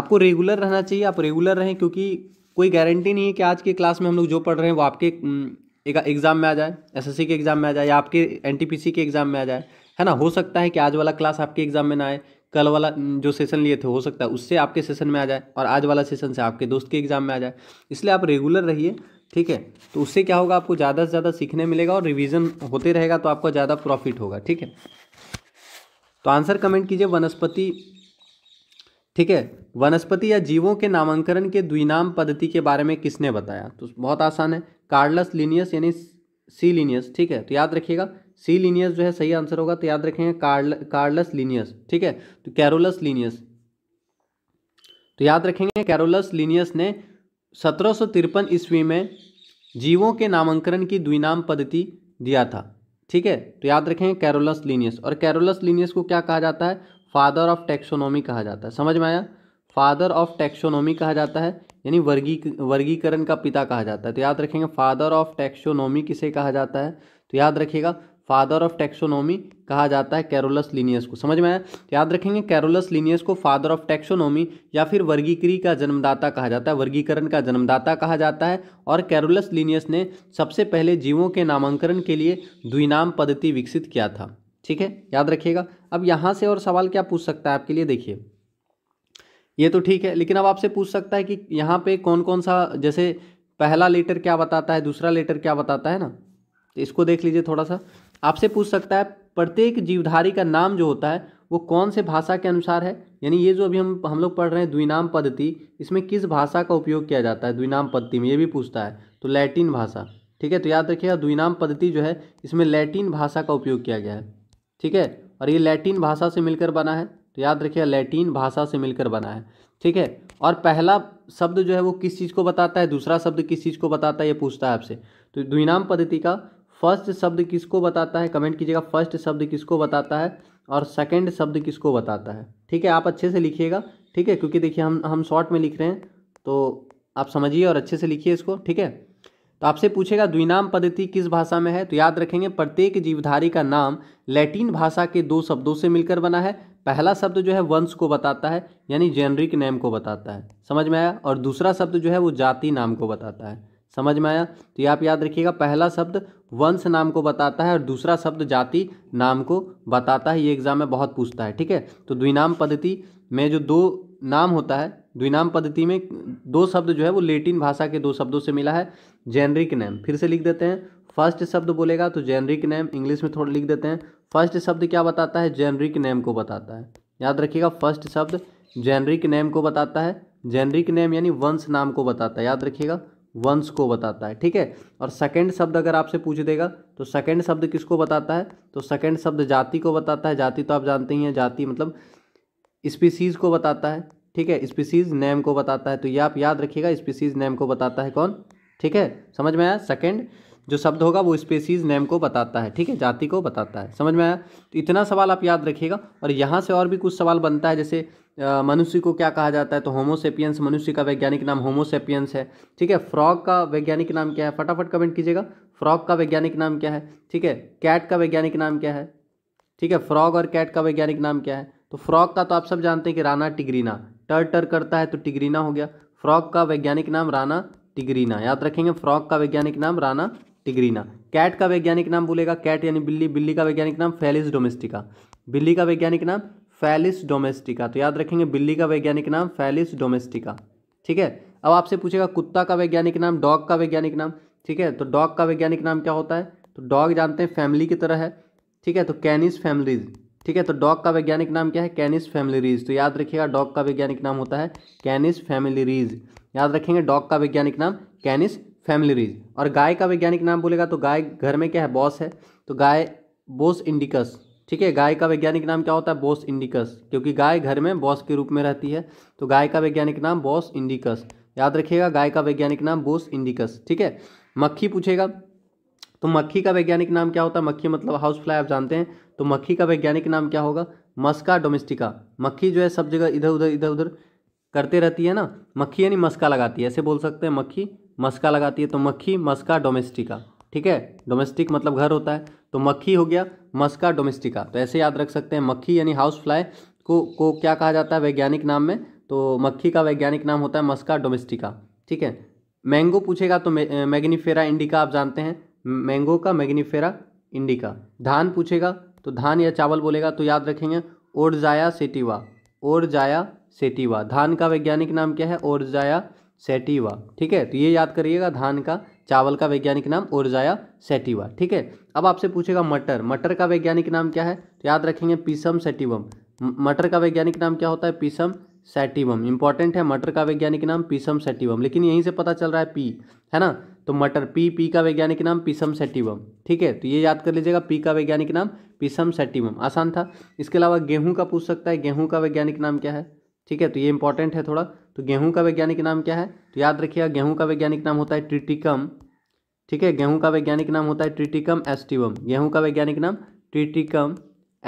आपको रेगुलर रहना चाहिए आप रेगुलर रहें क्योंकि कोई गारंटी नहीं है कि आज के क्लास में हम लोग जो पढ़ रहे हैं वो आपके एग्ज़ाम हम्म, में आ जाए एसएससी के एग्ज़ाम में आ जाए या आपके एनटीपीसी के एग्ज़ाम में आ जाए है ना हो सकता है कि आज वाला क्लास आपके एग्जाम में ना आए कल वाला जो सेशन लिए थे हो सकता है उससे आपके सेशन में आ जाए और आज वाला सेशन से आपके दोस्त के एग्जाम में आ जाए इसलिए आप रेगुलर रहिए ठीक है तो उससे क्या होगा आपको ज़्यादा से ज़्यादा सीखने मिलेगा और रिविज़न होते रहेगा तो आपका ज़्यादा प्रॉफिट होगा ठीक है तो आंसर कमेंट कीजिए वनस्पति ठीक है वनस्पति या जीवों के नामांकन के द्विनाम पद्धति के बारे में किसने बताया तो बहुत आसान है कार्डलस लीनियस यानी सी लीनियस ठीक है तो याद रखिएगा सी लीनियस जो है सही आंसर होगा तो याद रखेंगे कार्ल कार्लस लीनियस ठीक है तो कैरोलस लीनियस तो याद रखेंगे कैरोलस लीनियस ने सत्रह ईस्वी में जीवों के नामांकन की द्विनाम पद्धति दिया था ठीक है तो याद रखेंगे कैरोलस लीनियस और कैरोलस लीनियस को क्या कहा जाता है फादर ऑफ टेक्सोनोमी कहा जाता है समझ में आया फादर ऑफ टेक्सोनोमी कहा जाता है यानी वर्गी वर्गीकरण का पिता कहा जाता है तो याद रखेंगे फादर ऑफ टेक्सोनोमी किसे कहा जाता है तो याद रखिएगा फादर ऑफ टेक्सोनॉमी कहा जाता है कैरोलस लीनियस को समझ में आया तो याद रखेंगे कैरोलस लीनियस को फादर ऑफ टेक्सोनॉमी या फिर वर्गीकरी का जन्मदाता कहा जाता है वर्गीकरण का जन्मदाता कहा जाता है और कैरोलस लीनियस ने सबसे पहले जीवों के नामांकन के लिए द्विनाम पद्धति विकसित किया था ठीक है याद रखिएगा अब यहाँ से और सवाल क्या पूछ सकता है आपके लिए देखिए ये तो ठीक है लेकिन अब आपसे पूछ सकता है कि यहाँ पे कौन कौन सा जैसे पहला लेटर क्या बताता है दूसरा लेटर क्या बताता है ना तो इसको देख लीजिए थोड़ा सा आपसे पूछ सकता है प्रत्येक जीवधारी का नाम जो होता है वो कौन से भाषा के अनुसार है यानी ये जो अभी हम हम लोग पढ़ रहे हैं द्विनाम पद्धति इसमें किस भाषा का उपयोग किया जाता है द्विनाम पद्धति में ये भी पूछता है तो लैटिन भाषा ठीक है तो याद रखिएगा द्विनाम पद्धति जो है इसमें लैटिन भाषा का उपयोग किया गया है ठीक है और ये लैटिन भाषा से मिलकर बना है तो याद रखिएगा लैटिन भाषा से मिलकर बना है ठीक है और पहला शब्द जो है वो किस चीज़ को बताता है दूसरा शब्द किस चीज़ को बताता है ये पूछता है आपसे तो द्विनाम पद्धति का फर्स्ट शब्द किसको बताता है कमेंट कीजिएगा फर्स्ट शब्द किसको बताता है और सेकंड शब्द किसको बताता है ठीक है आप अच्छे से लिखिएगा ठीक है क्योंकि देखिए हम हम शॉर्ट में लिख रहे हैं तो आप समझिए और अच्छे से लिखिए इसको ठीक है तो आपसे पूछेगा द्विनाम पद्धति किस भाषा में है तो याद रखेंगे प्रत्येक जीवधारी का नाम लैटिन भाषा के दो शब्दों से मिलकर बना है पहला शब्द जो है वंश को बताता है यानी जेनरिक नेम को बताता है समझ में आया और दूसरा शब्द जो है वो जाति नाम को बताता है समझ में आया तो ये आप याद रखिएगा पहला शब्द वंश नाम को बताता है और दूसरा शब्द जाति नाम को बताता है ये एग्जाम में बहुत पूछता है ठीक है तो द्विनाम पद्धति में जो दो नाम होता है द्विनाम पद्धति में दो शब्द जो है वो लेटिन भाषा के दो शब्दों से मिला है जेनरिक नेम फिर से लिख देते हैं फर्स्ट शब्द बोलेगा तो जेनरिक नेम इंग्लिश में थोड़ा लिख देते हैं फर्स्ट शब्द क्या बताता है जेनरिक नेम को बताता है याद रखिएगा फर्स्ट शब्द जेनरिक नेम को बताता है जेनरिक नेम यानी वंश नाम को बताता है याद रखिएगा वंश को बताता है ठीक है और सेकंड शब्द अगर आपसे पूछ देगा तो सेकंड शब्द किसको बताता है तो सेकंड शब्द जाति को बताता है जाति तो आप जानते ही हैं जाति मतलब स्पीसीज़ को बताता है ठीक है स्पीसीज़ नेम को बताता है तो ये आप याद रखिएगा स्पीसीज़ नेम को बताता है कौन ठीक है समझ में आया सेकेंड जो शब्द होगा वो स्पेसीज नेम को बताता है ठीक है जाति को बताता है समझ में आया तो इतना सवाल आप याद रखिएगा और यहाँ से और भी कुछ सवाल बनता है जैसे मनुष्य को क्या कहा जाता है तो होमोसेपियंस मनुष्य का वैज्ञानिक नाम होमोसेपियंस है ठीक है फ्रॉग का वैज्ञानिक नाम क्या है फटाफट कमेंट कीजिएगा फ्रॉग का वैज्ञानिक नाम क्या है ठीक है कैट का वैज्ञानिक नाम क्या है ठीक है फ्रॉग और कैट का वैज्ञानिक नाम क्या है तो फ्रॉग का तो आप सब जानते हैं कि राना टिगरीना टर टर करता है तो टिगरीना हो गया फ्रॉग का वैज्ञानिक नाम राना टिगरीना याद रखेंगे फ्रॉग का वैज्ञानिक नाम राना टिग्रीना कैट का वैज्ञानिक नाम बोलेगा कैट यानी बिल्ली बिल्ली का वैज्ञानिक नाम फैलिस डोमेस्टिका बिल्ली का वैज्ञानिक नाम फैलिस डोमेस्टिका तो याद रखेंगे बिल्ली का वैज्ञानिक नाम फैलिस डोमेस्टिका ठीक है अब आपसे पूछेगा कुत्ता का वैज्ञानिक नाम डॉग का वैज्ञानिक नाम ठीक है तो डॉग का वैज्ञानिक नाम क्या होता है तो डॉग जानते हैं फैमिली की तरह है ठीक है तो कैनिस फैमिलीज ठीक है तो डॉग का वैज्ञानिक नाम क्या है कैनिस फैमिलीज तो याद रखिएगा डॉग का वैज्ञानिक नाम होता है कैनिस फैमिलीज याद रखेंगे डॉग का वैज्ञानिक नाम कैनिस रीज और गाय का वैज्ञानिक नाम बोलेगा तो गाय घर में क्या है बॉस है तो गाय बोस इंडिकस ठीक है गाय का वैज्ञानिक नाम क्या होता है बॉस इंडिकस क्योंकि गाय घर में बॉस के रूप में रहती है तो गाय का वैज्ञानिक नाम बॉस इंडिकस याद रखिएगा गाय का वैज्ञानिक नाम बोस इंडिकस ठीक है मक्खी पूछेगा तो मक्खी का वैज्ञानिक नाम क्या होता है मक्खी मतलब हाउस फ्लाई आप जानते हैं तो मक्खी का वैज्ञानिक नाम क्या होगा मस्का डोमेस्टिका मक्खी जो है सब जगह इधर उधर इधर उधर करते रहती है ना मक्खी यानी मस्का लगाती है ऐसे बोल सकते हैं मक्खी मस्का लगाती है तो मक्खी मस्का डोमेस्टिका ठीक है डोमेस्टिक मतलब घर होता है तो मक्खी हो गया मस्का डोमेस्टिका तो ऐसे याद रख सकते हैं मक्खी यानी हाउस फ्लाई को को क्या कहा जाता है वैज्ञानिक नाम में तो मक्खी का वैज्ञानिक नाम होता है मस्का डोमेस्टिका ठीक है मैंगो पूछेगा तो मैग्नीफेरा इंडिका आप जानते हैं मैंगो का मैग्नीफेरा इंडिका धान पूछेगा तो धान या चावल बोलेगा तो याद रखेंगे ओरजाया सेटिवा ओरजाया सेटिवा धान का वैज्ञानिक नाम क्या है ओरजाया सेटिवा ठीक है तो ये याद करिएगा धान का चावल का वैज्ञानिक नाम ओरजाया सेटिवा ठीक है अब आपसे पूछेगा मटर मटर का वैज्ञानिक नाम क्या है तो याद रखेंगे पीसम सेटिवम मटर का वैज्ञानिक नाम क्या होता है पीसम सेटिवम इंपॉर्टेंट है मटर का वैज्ञानिक नाम पीसम सेटिवम लेकिन यहीं से पता चल रहा है पी है ना तो मटर पी पी का वैज्ञानिक नाम पीसम सेटिवम ठीक है तो ये याद कर लीजिएगा पी का वैज्ञानिक नाम पीसम सेटिवम आसान था इसके अलावा गेहूं का पूछ सकता है गेहूं का वैज्ञानिक नाम क्या है ठीक है तो ये इंपॉर्टेंट है थोड़ा तो गेहूं का वैज्ञानिक नाम क्या है तो याद रखिएगा गेहूं का वैज्ञानिक नाम होता है ट्रिटिकम ठीक है गेहूं का वैज्ञानिक नाम होता है ट्रिटिकम एस्टिवम गेहूं का वैज्ञानिक नाम ट्रिटिकम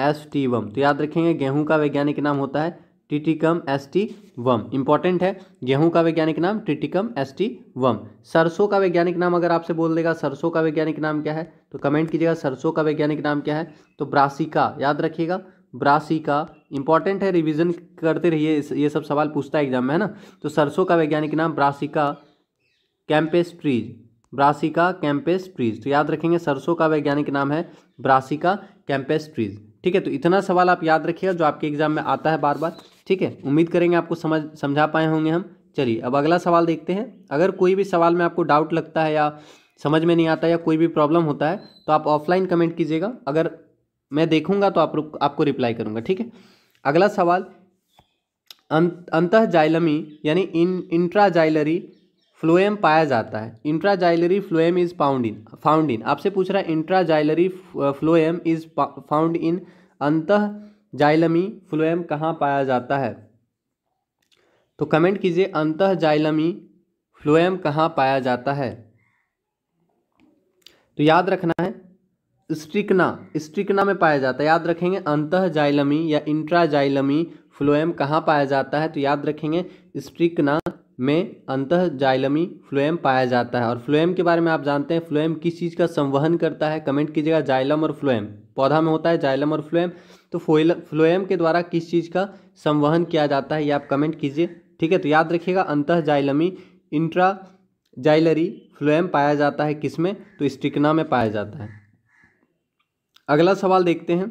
एस्टिवम तो याद रखेंगे गेहूं का वैज्ञानिक नाम होता है ट्रिटिकम एस्टी वम इंपॉर्टेंट है गेहूं का वैज्ञानिक नाम ट्रिटिकम एस्टी वम सरसों का वैज्ञानिक नाम अगर आपसे बोल देगा सरसों का वैज्ञानिक नाम क्या है तो कमेंट कीजिएगा सरसों का वैज्ञानिक नाम क्या है तो ब्रासिका याद रखिएगा ब्रासी का इंपॉर्टेंट है रिवीजन करते रहिए ये सब सवाल पूछता है एग्जाम में है ना तो सरसों का वैज्ञानिक नाम Brassica campestris Brassica campestris तो याद रखेंगे सरसों का वैज्ञानिक नाम है ब्रासिका कैंपेस ट्रीज ठीक है तो इतना सवाल आप याद रखिएगा जो आपके एग्जाम में आता है बार बार ठीक है उम्मीद करेंगे आपको समझ समझा पाए होंगे हम चलिए अब अगला सवाल देखते हैं अगर कोई भी सवाल में आपको डाउट लगता है या समझ में नहीं आता या कोई भी प्रॉब्लम होता है तो आप ऑफलाइन कमेंट कीजिएगा अगर मैं देखूंगा तो आप आपको रिप्लाई करूंगा ठीक है अगला सवाल अं-, अंत जाइलमी यानी इन इंट्राजाइलरी फ्लोएम पाया जाता है intraxylary phloem is found in found in आपसे पूछ रहा है intraxylary phloem is found in अंत जाइलमी फ्लोएम कहाँ पाया जाता है तो कमेंट कीजिए अंत जाइलमी फ्लोएम कहाँ पाया जाता है तो याद रखना है स्ट्रिकना स्ट्रिकना में पाया जाता है याद रखेंगे अंतः जाइलमी या इंट्रा जाइलमी फ्लोएम कहाँ पाया जाता है तो याद रखेंगे स्ट्रिकना में अंतः जाइलमी फ्लोएम पाया जाता है और फ्लोएम के बारे में आप जानते हैं फ्लोएम किस चीज़ का संवहन करता है कमेंट कीजिएगा जाइलम और फ्लोएम पौधा में होता है जाइलम और फ्लोएम तो फ्लोएम के द्वारा किस चीज़ का संवहन किया जाता है ये आप कमेंट कीजिए ठीक है तो याद रखिएगा अंतः जाइलमी इंट्रा जाइलरी फ्लोएम पाया जाता है किस में तो स्टिकना में पाया जाता है अगला सवाल देखते हैं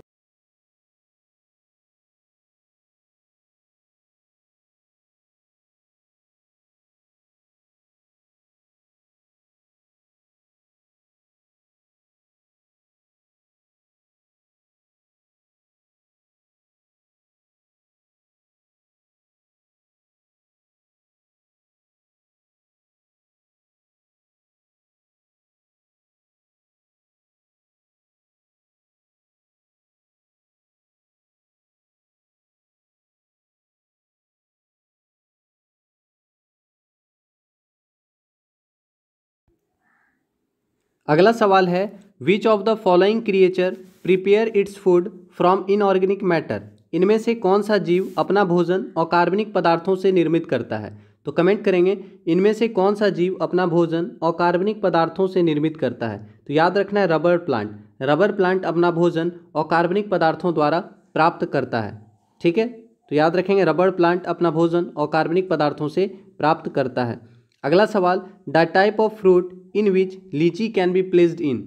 अगला सवाल है which of the following creature prepare its food from inorganic matter इनमें से कौन सा जीव अपना भोजन और कार्बनिक पदार्थों से निर्मित करता है तो कमेंट करेंगे इनमें से कौन सा जीव अपना भोजन और कार्बनिक पदार्थों से निर्मित करता है तो याद रखना है रबर प्लांट रबर प्लांट अपना भोजन और कार्बनिक पदार्थों द्वारा प्राप्त करता है ठीक है तो याद रखेंगे रबर प्लांट अपना भोजन और कार्बनिक पदार्थों से प्राप्त करता है अगला सवाल the type of fruit in which litchi can be placed in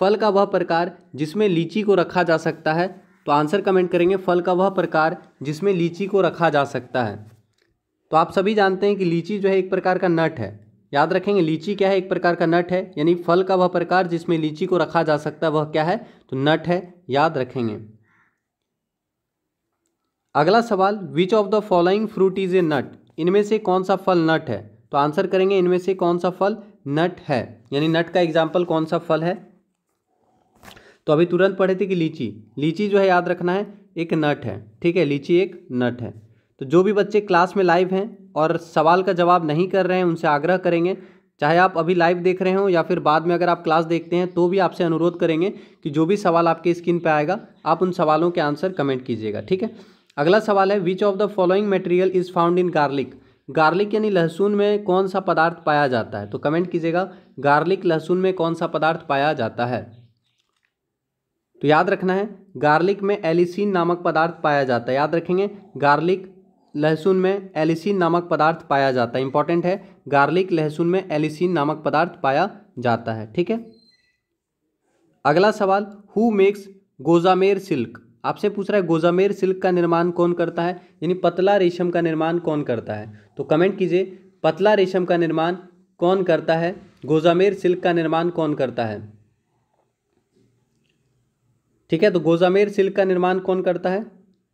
फल का वह प्रकार जिसमें लीची को रखा जा सकता है तो आंसर कमेंट करेंगे फल का वह प्रकार जिसमें लीची को रखा जा सकता है तो आप सभी जानते हैं कि लीची जो है एक प्रकार का नट है याद रखेंगे लीची क्या है एक प्रकार का नट है यानी फल का वह प्रकार जिसमें लीची को रखा जा सकता है वह क्या है तो नट है याद रखेंगे अगला सवाल which of the following fruit is a nut इनमें से कौन सा फल नट है तो आंसर करेंगे इनमें से कौन सा फल नट है यानी नट का एग्जाम्पल कौन सा फल है तो अभी तुरंत पढ़े थे कि लीची लीची जो है याद रखना है एक नट है ठीक है लीची एक नट है तो जो भी बच्चे क्लास में लाइव हैं और सवाल का जवाब नहीं कर रहे हैं उनसे आग्रह करेंगे चाहे आप अभी लाइव देख रहे हो या फिर बाद में अगर आप क्लास देखते हैं तो भी आपसे अनुरोध करेंगे कि जो भी सवाल आपके स्क्रीन पर आएगा आप उन सवालों के आंसर कमेंट कीजिएगा ठीक है अगला सवाल है which of the following material is found in garlic garlic यानी लहसुन में कौन सा पदार्थ पाया जाता है तो कमेंट कीजिएगा गार्लिक लहसुन में कौन सा पदार्थ पाया जाता है तो याद रखना है गार्लिक में एलिसिन नामक पदार्थ पाया जाता है याद रखेंगे गार्लिक लहसुन में एलिसिन नामक पदार्थ पाया जाता है इंपॉर्टेंट है गार्लिक लहसुन में एलिसिन नामक पदार्थ पाया जाता है ठीक है अगला सवाल हु मेक्स गोजामेर सिल्क आपसे पूछ रहा है गोजामेर सिल्क का निर्माण कौन करता है यानी पतला रेशम का निर्माण कौन करता है तो कमेंट कीजिए पतला रेशम का निर्माण कौन करता है गोजामेर सिल्क का निर्माण कौन करता है ठीक है तो गोजामेर सिल्क का निर्माण कौन करता है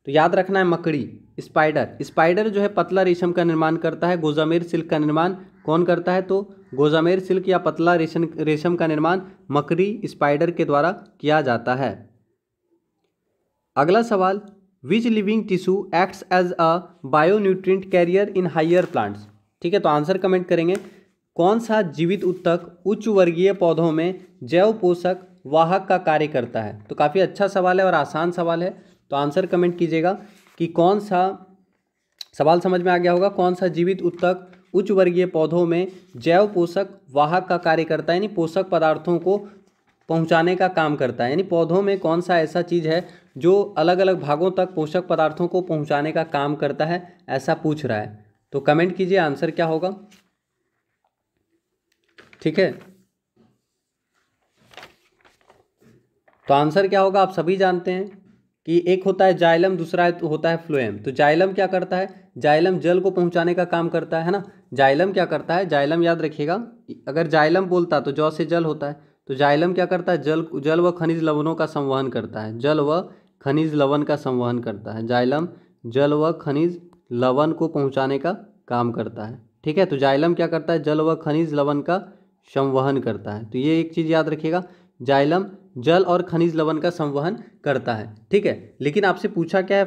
तो याद रखना है मकड़ी स्पाइडर स्पाइडर जो है पतला रेशम का निर्माण करता है गोजामेर सिल्क का निर्माण कौन करता है तो गोजामेर सिल्क या पतला रेशम रेशम का निर्माण मकड़ी स्पाइडर के द्वारा किया जाता है अगला सवाल which living tissue acts as a bio nutrient carrier in higher plants ठीक है तो आंसर कमेंट करेंगे कौन सा जीवित उत्तक उच्च वर्गीय पौधों में जैव पोषक वाहक का कार्य करता है तो काफ़ी अच्छा सवाल है और आसान सवाल है तो आंसर कमेंट कीजिएगा कि कौन सा सवाल समझ में आ गया होगा कौन सा जीवित उत्तक उच्च वर्गीय पौधों में जैव पोषक वाहक का कार्य करता है यानी पोषक पदार्थों को पहुंचाने का काम करता है यानी पौधों में कौन सा ऐसा चीज़ है जो अलग अलग भागों तक पोषक पदार्थों को पहुंचाने का काम करता है ऐसा पूछ रहा है तो कमेंट कीजिए आंसर क्या होगा ठीक है तो आंसर क्या होगा आप सभी जानते हैं कि एक होता है जाइलम दूसरा होता है फ्लोएम तो जाइलम क्या करता है जाइलम जल को पहुंचाने का काम करता है ना जाइलम क्या करता है जाइलम याद रखिएगा अगर जाइलम बोलता तो जौ से जल होता है तो जाइलम क्या करता है जल जल व खनिज लवणों का संवहन करता है जल व खनिज लवण का संवहन करता है जाइलम जल व खनिज लवण को पहुंचाने का काम करता है ठीक है तो जाइलम क्या करता है जल व खनिज लवण का संवहन करता है तो ये एक चीज़ याद रखिएगा जाइलम जल और खनिज लवण का संवहन करता है ठीक है लेकिन आपसे पूछा क्या है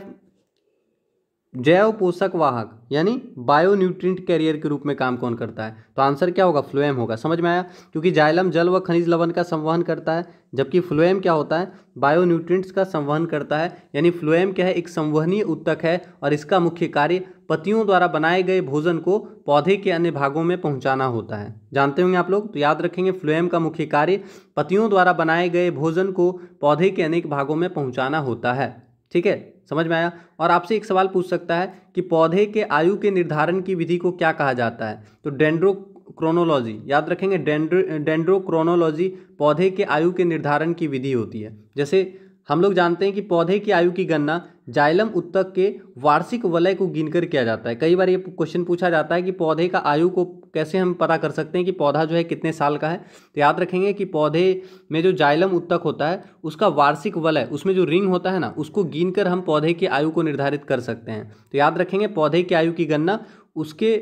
जैव पोषक वाहक यानी बायो न्यूट्रिएंट कैरियर के रूप में काम कौन करता है तो आंसर क्या होगा फ्लोएम होगा समझ में आया क्योंकि जाइलम जल व खनिज लवण का संवहन करता है जबकि फ्लोएम क्या होता है बायो न्यूट्रिएंट्स का संवहन करता है यानी फ्लोएम क्या है एक संवहनीय उत्तक है और इसका मुख्य कार्य पतियों द्वारा बनाए गए भोजन को पौधे के अन्य भागों में पहुँचाना होता है जानते होंगे आप लोग तो याद रखेंगे फ्लोएम का मुख्य कार्य पतियों द्वारा बनाए गए भोजन को पौधे के अनेक भागों में पहुँचाना होता है ठीक है समझ में आया और आपसे एक सवाल पूछ सकता है कि पौधे के आयु के निर्धारण की विधि को क्या कहा जाता है तो डेंड्रो क्रोनोलॉजी याद रखेंगे डेंड्रो डेंड्रो क्रोनोलॉजी पौधे के आयु के निर्धारण की विधि होती है जैसे हम लोग जानते हैं कि पौधे की आयु की गणना जाइलम उत्तक के वार्षिक वलय को गिनकर किया जाता है कई बार ये क्वेश्चन पूछा जाता है कि पौधे का आयु को कैसे हम पता कर सकते हैं कि पौधा जो है कितने साल का है तो याद रखेंगे कि पौधे में जो जाइलम उत्तक होता है उसका वार्षिक वलय उसमें जो रिंग होता है ना उसको गिनकर हम पौधे की आयु को निर्धारित कर सकते हैं तो याद रखेंगे पौधे की आयु की गणना उसके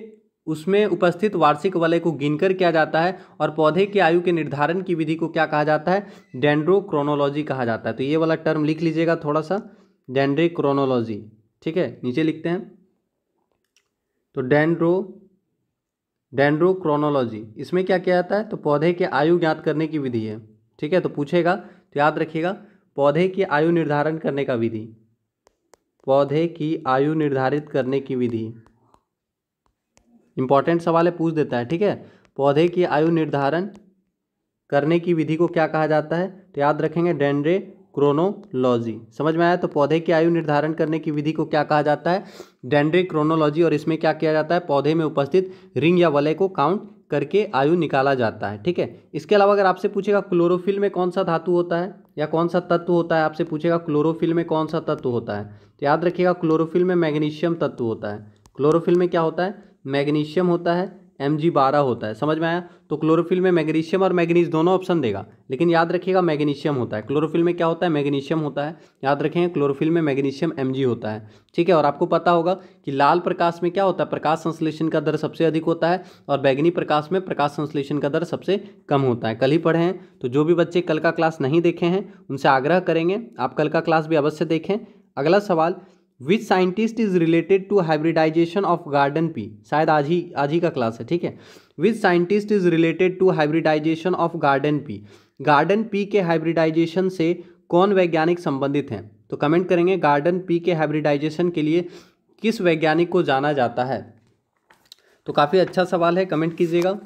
उसमें उपस्थित वार्षिक वलय को गिनकर किया जाता है और पौधे की आयु के निर्धारण की विधि को क्या कहा जाता है डेंड्रोक्रोनोलॉजी कहा जाता है तो ये वाला टर्म लिख लीजिएगा थोड़ा सा डेंड्रिक्रोनोलॉजी ठीक है नीचे लिखते हैं तो डेंड्रो डेंड्रोक्रोनोलॉजी इसमें क्या किया जाता है तो पौधे के आयु ज्ञात करने की विधि है ठीक है तो पूछेगा तो याद रखिएगा पौधे की आयु निर्धारण करने का विधि पौधे की आयु निर्धारित करने की विधि इंपॉर्टेंट सवाल है पूछ देता है ठीक है पौधे की आयु निर्धारण करने की विधि को क्या कहा जाता है तो याद रखेंगे डेंड्रे क्रोनोलॉजी समझ में आया तो पौधे की आयु निर्धारण करने की विधि को क्या कहा जाता है डेंड्रे क्रोनोलॉजी और इसमें क्या किया जाता है पौधे में उपस्थित रिंग या वलय को काउंट करके आयु निकाला जाता है ठीक है इसके अलावा अगर आपसे पूछेगा क्लोरोफिल में कौन सा धातु होता है या कौन सा तत्व होता है आपसे पूछेगा क्लोरोफिल में कौन सा तत्व होता है तो याद रखिएगा क्लोरोफिल में मैग्नीशियम तत्व होता है क्लोरोफिल में क्या होता है मैग्नीशियम होता है एम जी बारह होता है समझ में आया तो क्लोरोफिल में मैग्नीशियम और मैग्नीज दोनों ऑप्शन देगा लेकिन याद रखिएगा मैग्नीशियम होता है क्लोरोफिल में क्या होता है मैग्नीशियम होता है याद रखेंगे क्लोरोफिल में मैग्नीशियम एम जी होता है ठीक है और आपको पता होगा कि लाल प्रकाश में क्या होता है प्रकाश संश्लेषण का दर सबसे अधिक होता है और बैगनी प्रकाश में प्रकाश संश्लेषण का दर सबसे कम होता है कल ही पढ़े हैं तो जो भी बच्चे कल का क्लास नहीं देखे हैं उनसे आग्रह करेंगे आप कल का क्लास भी अवश्य देखें अगला सवाल which scientist is related to hybridisation of garden pea शायद आज ही आज ही का क्लास है ठीक है which scientist is related to hybridisation of garden pea garden pea के हाइब्रिडाइजेशन से कौन वैज्ञानिक संबंधित हैं तो कमेंट करेंगे गार्डन पी के हाइब्रिडाइजेशन के लिए किस वैज्ञानिक को जाना जाता है तो काफ़ी अच्छा सवाल है कमेंट कीजिएगा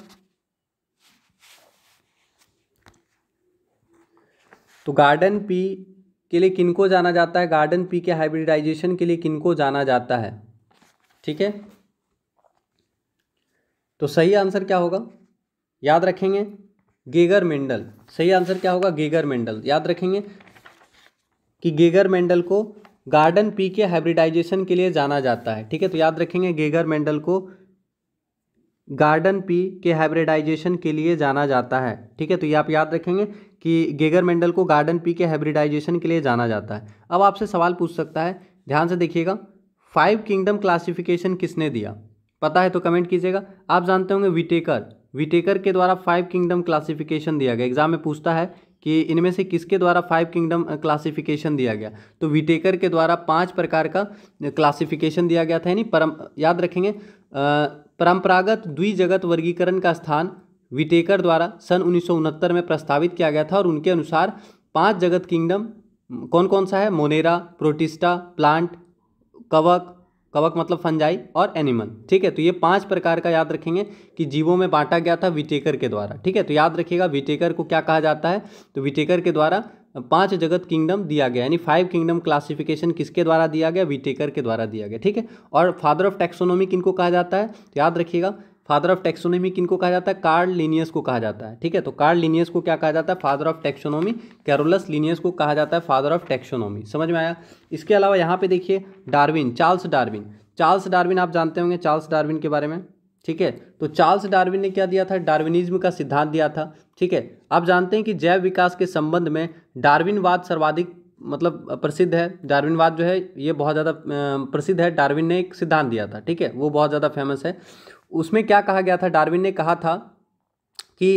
तो गार्डन पी के लिए किनको जाना जाता है गार्डन पी के हाइब्रिडाइजेशन के लिए किनको जाना जाता है ठीक है तो सही आंसर क्या होगा याद रखेंगे गेगर मेंडल सही आंसर क्या होगा गेगर मेंडल याद रखेंगे कि गेगर मेंडल को गार्डन पी के हाइब्रिडाइजेशन के लिए जाना जाता है ठीक है तो याद रखेंगे गेगर मेंडल को गार्डन पी के हाइब्रिडाइजेशन के लिए जाना जाता है ठीक है तो ये आप याद रखेंगे कि गेगर मेंडल को गार्डन पी के हाइब्रिडाइजेशन के लिए जाना जाता है अब आपसे सवाल पूछ सकता है ध्यान से देखिएगा फाइव किंगडम क्लासिफिकेशन किसने दिया पता है तो कमेंट कीजिएगा आप जानते होंगे विटेकर विटेकर के द्वारा फाइव किंगडम क्लासिफिकेशन दिया गया एग्जाम में पूछता है कि इनमें से किसके द्वारा फाइव किंगडम क्लासिफिकेशन दिया गया तो विटेकर के द्वारा पांच प्रकार का क्लासिफिकेशन दिया गया था यानी परम याद रखेंगे परंपरागत द्विजगत वर्गीकरण का स्थान विटेकर द्वारा सन उन्नीस में प्रस्तावित किया गया था और उनके अनुसार पांच जगत किंगडम कौन कौन सा है मोनेरा प्रोटिस्टा प्लांट कवक कवक मतलब फंजाई और एनिमल ठीक है तो ये पांच प्रकार का याद रखेंगे कि जीवों में बांटा गया था विटेकर के द्वारा ठीक है तो याद रखिएगा विटेकर को क्या कहा जाता है तो विटेकर के द्वारा पांच जगत किंगडम दिया गया यानी फाइव किंगडम क्लासिफिकेशन किसके द्वारा दिया गया विटेकर के द्वारा दिया गया ठीक है और फादर ऑफ टेक्सोनॉमी किनको कहा जाता है तो याद रखिएगा फादर ऑफ टेक्सोनोमी किन को कहा जाता है कार्ड लीनियस को कहा जाता है ठीक है तो कार्ड लीनियस को क्या कहा जाता है father of taxonomy Carolus Linnaeus को कहा जाता है फादर ऑफ टेक्सोनोमी समझ में आया इसके अलावा यहाँ पे देखिए Darwin Charles Darwin Charles Darwin आप जानते होंगे चार्ल्स डार्विन के बारे में ठीक है तो चार्ल्स डार्विन ने क्या दिया था डार्विनिज्म का सिद्धांत दिया था ठीक है आप जानते हैं कि जैव विकास के संबंध में डार्विनवाद सर्वाधिक मतलब प्रसिद्ध है डार्विनवाद जो है ये बहुत ज़्यादा प्रसिद्ध है डार्विन ने एक सिद्धांत दिया था ठीक है वो बहुत ज़्यादा फेमस है उसमें क्या कहा गया था डार्विन ने कहा था कि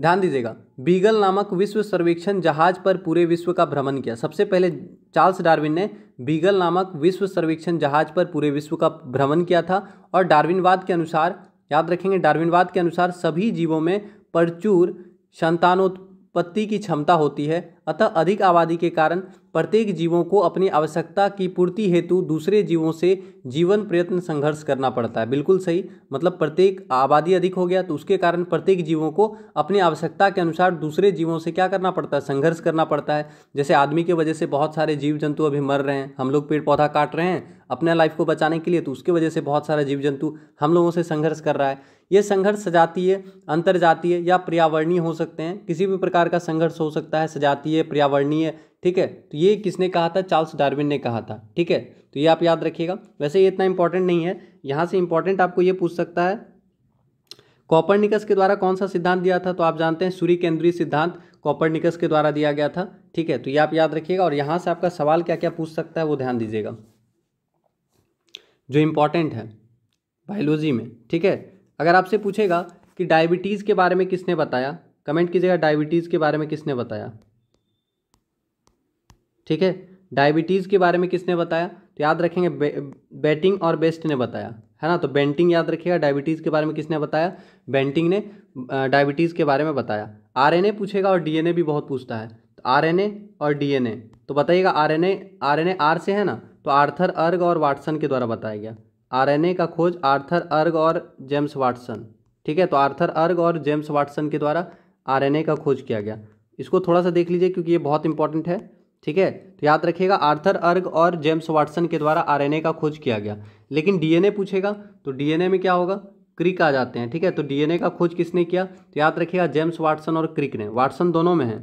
ध्यान दीजिएगा बीगल नामक विश्व सर्वेक्षण जहाज पर पूरे विश्व का भ्रमण किया सबसे पहले चार्ल्स डार्विन ने बीगल नामक विश्व सर्वेक्षण जहाज पर पूरे विश्व का भ्रमण किया था और डार्विनवाद के अनुसार याद रखेंगे डार्विनवाद के अनुसार सभी जीवों में प्रचुर संतानोत्पत्ति की क्षमता होती है अतः अधिक आबादी के कारण प्रत्येक जीवों को अपनी आवश्यकता की पूर्ति हेतु दूसरे जीवों से जीवन प्रयत्न संघर्ष करना पड़ता है बिल्कुल सही मतलब प्रत्येक आबादी अधिक हो गया तो उसके कारण प्रत्येक जीवों को अपनी आवश्यकता के अनुसार दूसरे जीवों से क्या करना पड़ता है संघर्ष करना पड़ता है जैसे आदमी की वजह से बहुत सारे जीव जंतु अभी मर रहे हैं हम लोग पेड़ पौधा काट रहे हैं अपने लाइफ को बचाने के लिए तो उसके वजह से बहुत सारे जीव जंतु हम लोगों से संघर्ष कर रहा है ये संघर्ष सजातीय जातीय या पर्यावरणीय हो सकते हैं किसी भी प्रकार का संघर्ष हो सकता है सजातीय पर्यावरणीय ठीक है तो ये किसने कहा था चार्ल्स डार्विन ने कहा था ठीक है तो ये आप याद रखिएगा वैसे ये इतना इंपॉर्टेंट नहीं है यहाँ से इंपॉर्टेंट आपको ये पूछ सकता है कॉपर के द्वारा कौन सा सिद्धांत दिया था तो आप जानते हैं सूर्य केंद्रीय सिद्धांत कॉपर के द्वारा दिया गया था ठीक है तो ये आप याद रखिएगा और यहाँ से आपका सवाल क्या क्या पूछ सकता है वो ध्यान दीजिएगा जो इम्पोर्टेंट है बायोलॉजी में ठीक है अगर आपसे पूछेगा कि डायबिटीज़ के बारे में किसने बताया कमेंट कीजिएगा डायबिटीज़ के बारे में किसने बताया ठीक है डायबिटीज़ के बारे में किसने बताया तो याद रखेंगे बे, बेटिंग और बेस्ट ने बताया है ना तो बेंटिंग याद रखिएगा डायबिटीज़ के बारे में किसने बताया बेंटिंग ने डायबिटीज़ के बारे में बताया आरएनए पूछेगा और डीएनए भी बहुत पूछता है तो आरएनए और डीएनए तो बताइएगा आरएनए आरएनए आर से है ना तो आर्थर अर्ग और वाटसन के द्वारा बताया गया आरएनए का खोज आर्थर अर्ग और जेम्स वाटसन ठीक है तो आर्थर अर्ग और जेम्स वाटसन के द्वारा आरएनए का खोज किया गया इसको थोड़ा सा देख लीजिए क्योंकि ये बहुत इंपॉर्टेंट है ठीक है तो याद रखिएगा आर्थर अर्ग और जेम्स वाटसन के द्वारा आरएनए का खोज किया गया लेकिन डीएनए पूछेगा तो डीएनए में क्या होगा क्रिक आ जाते हैं ठीक है तो डीएनए का खोज किसने किया तो याद रखिएगा जेम्स वाटसन और क्रिक ने वाटसन दोनों में है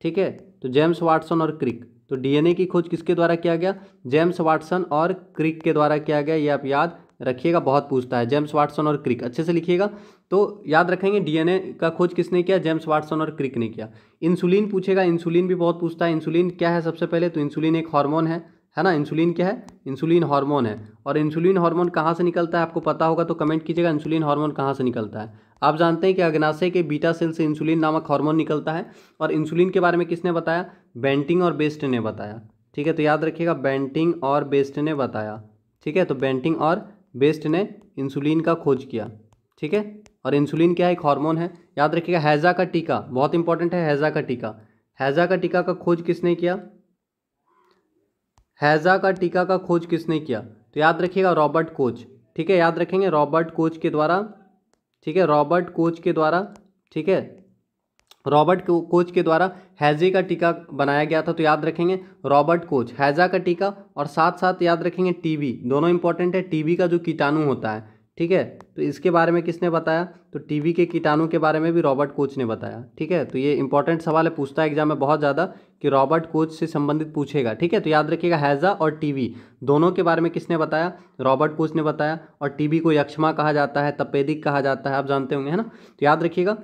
ठीक है तो जेम्स वाटसन और क्रिक तो डीएनए की खोज किसके द्वारा किया गया जेम्स वाटसन और क्रिक के द्वारा किया गया ये आप याद रखिएगा बहुत पूछता है जेम्स वाटसन और क्रिक अच्छे से लिखिएगा तो याद रखेंगे डीएनए का खोज किसने किया जेम्स वाटसन और क्रिक ने किया इंसुलिन पूछेगा इंसुलिन भी बहुत पूछता है इंसुलिन क्या है सबसे पहले तो इंसुलिन एक हार्मोन है है ना इंसुलिन क्या है इंसुलिन हार्मोन है और इंसुलिन हार्मोन कहाँ से निकलता है आपको पता होगा तो कमेंट कीजिएगा इंसुलिन हार्मोन कहाँ से निकलता है आप जानते हैं कि अग्नाशय के बीटा सेल से इंसुलिन नामक हार्मोन निकलता है और इंसुलिन के बारे में किसने बताया बेंटिंग और बेस्ट ने बताया ठीक है तो याद रखिएगा बेंटिंग और बेस्ट ने बताया ठीक है तो बेंटिंग और बेस्ट ने इंसुलिन का खोज किया ठीक है और इंसुलिन क्या है एक हार्मोन है याद रखिएगा हैज़ा का टीका बहुत इंपॉर्टेंट है हैज़ा का टीका हैज़ा का टीका का खोज किसने किया हैज़ा का टीका का खोज किसने किया तो याद रखिएगा रॉबर्ट कोच ठीक है याद रखेंगे रॉबर्ट कोच के द्वारा ठीक है रॉबर्ट कोच के द्वारा ठीक है रॉबर्ट कोच के द्वारा हैजे का टीका बनाया गया था तो याद रखेंगे रॉबर्ट कोच हैजा का टीका और साथ साथ याद रखेंगे टीबी दोनों इंपॉर्टेंट है टीबी का जो कीटाणु होता है ठीक है तो इसके बारे में किसने बताया तो टीबी के कीटाणु के बारे में भी रॉबर्ट कोच ने बताया ठीक है तो ये इंपॉर्टेंट सवाल है पूछता है एग्जाम में बहुत ज़्यादा कि रॉबर्ट कोच से संबंधित पूछेगा ठीक है तो याद रखिएगा हैज़ा और टीबी दोनों के बारे में किसने बताया रॉबर्ट कोच ने बताया और टीबी को यक्षमा कहा जाता है तपेदिक कहा जाता है आप जानते होंगे है ना तो याद रखिएगा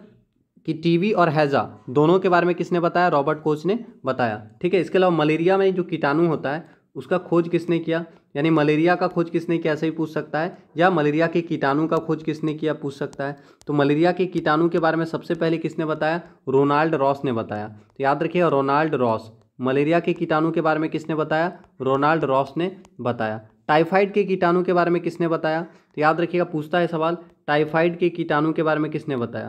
कि टीवी और हैज़ा e दोनों के बारे में किसने बताया रॉबर्ट कोच ने बताया ठीक है इसके अलावा मलेरिया में जो कीटाणु होता है उसका खोज किसने किया यानी मलेरिया का खोज किसने किया ऐसे ही पूछ सकता है या मलेरिया के कीटाणु का खोज किसने किया पूछ सकता है तो मलेरिया के कीटाणु के बारे में सबसे पहले किसने बताया रोनाल्ड रॉस ने बताया तो याद रखिए रोनाल्ड रॉस मलेरिया के कीटाणु के बारे में किसने बताया रोनाल्ड रॉस ने बताया टाइफाइड के कीटाणु के बारे में किसने बताया तो याद रखिएगा पूछता है सवाल टाइफाइड के कीटाणु के बारे में किसने बताया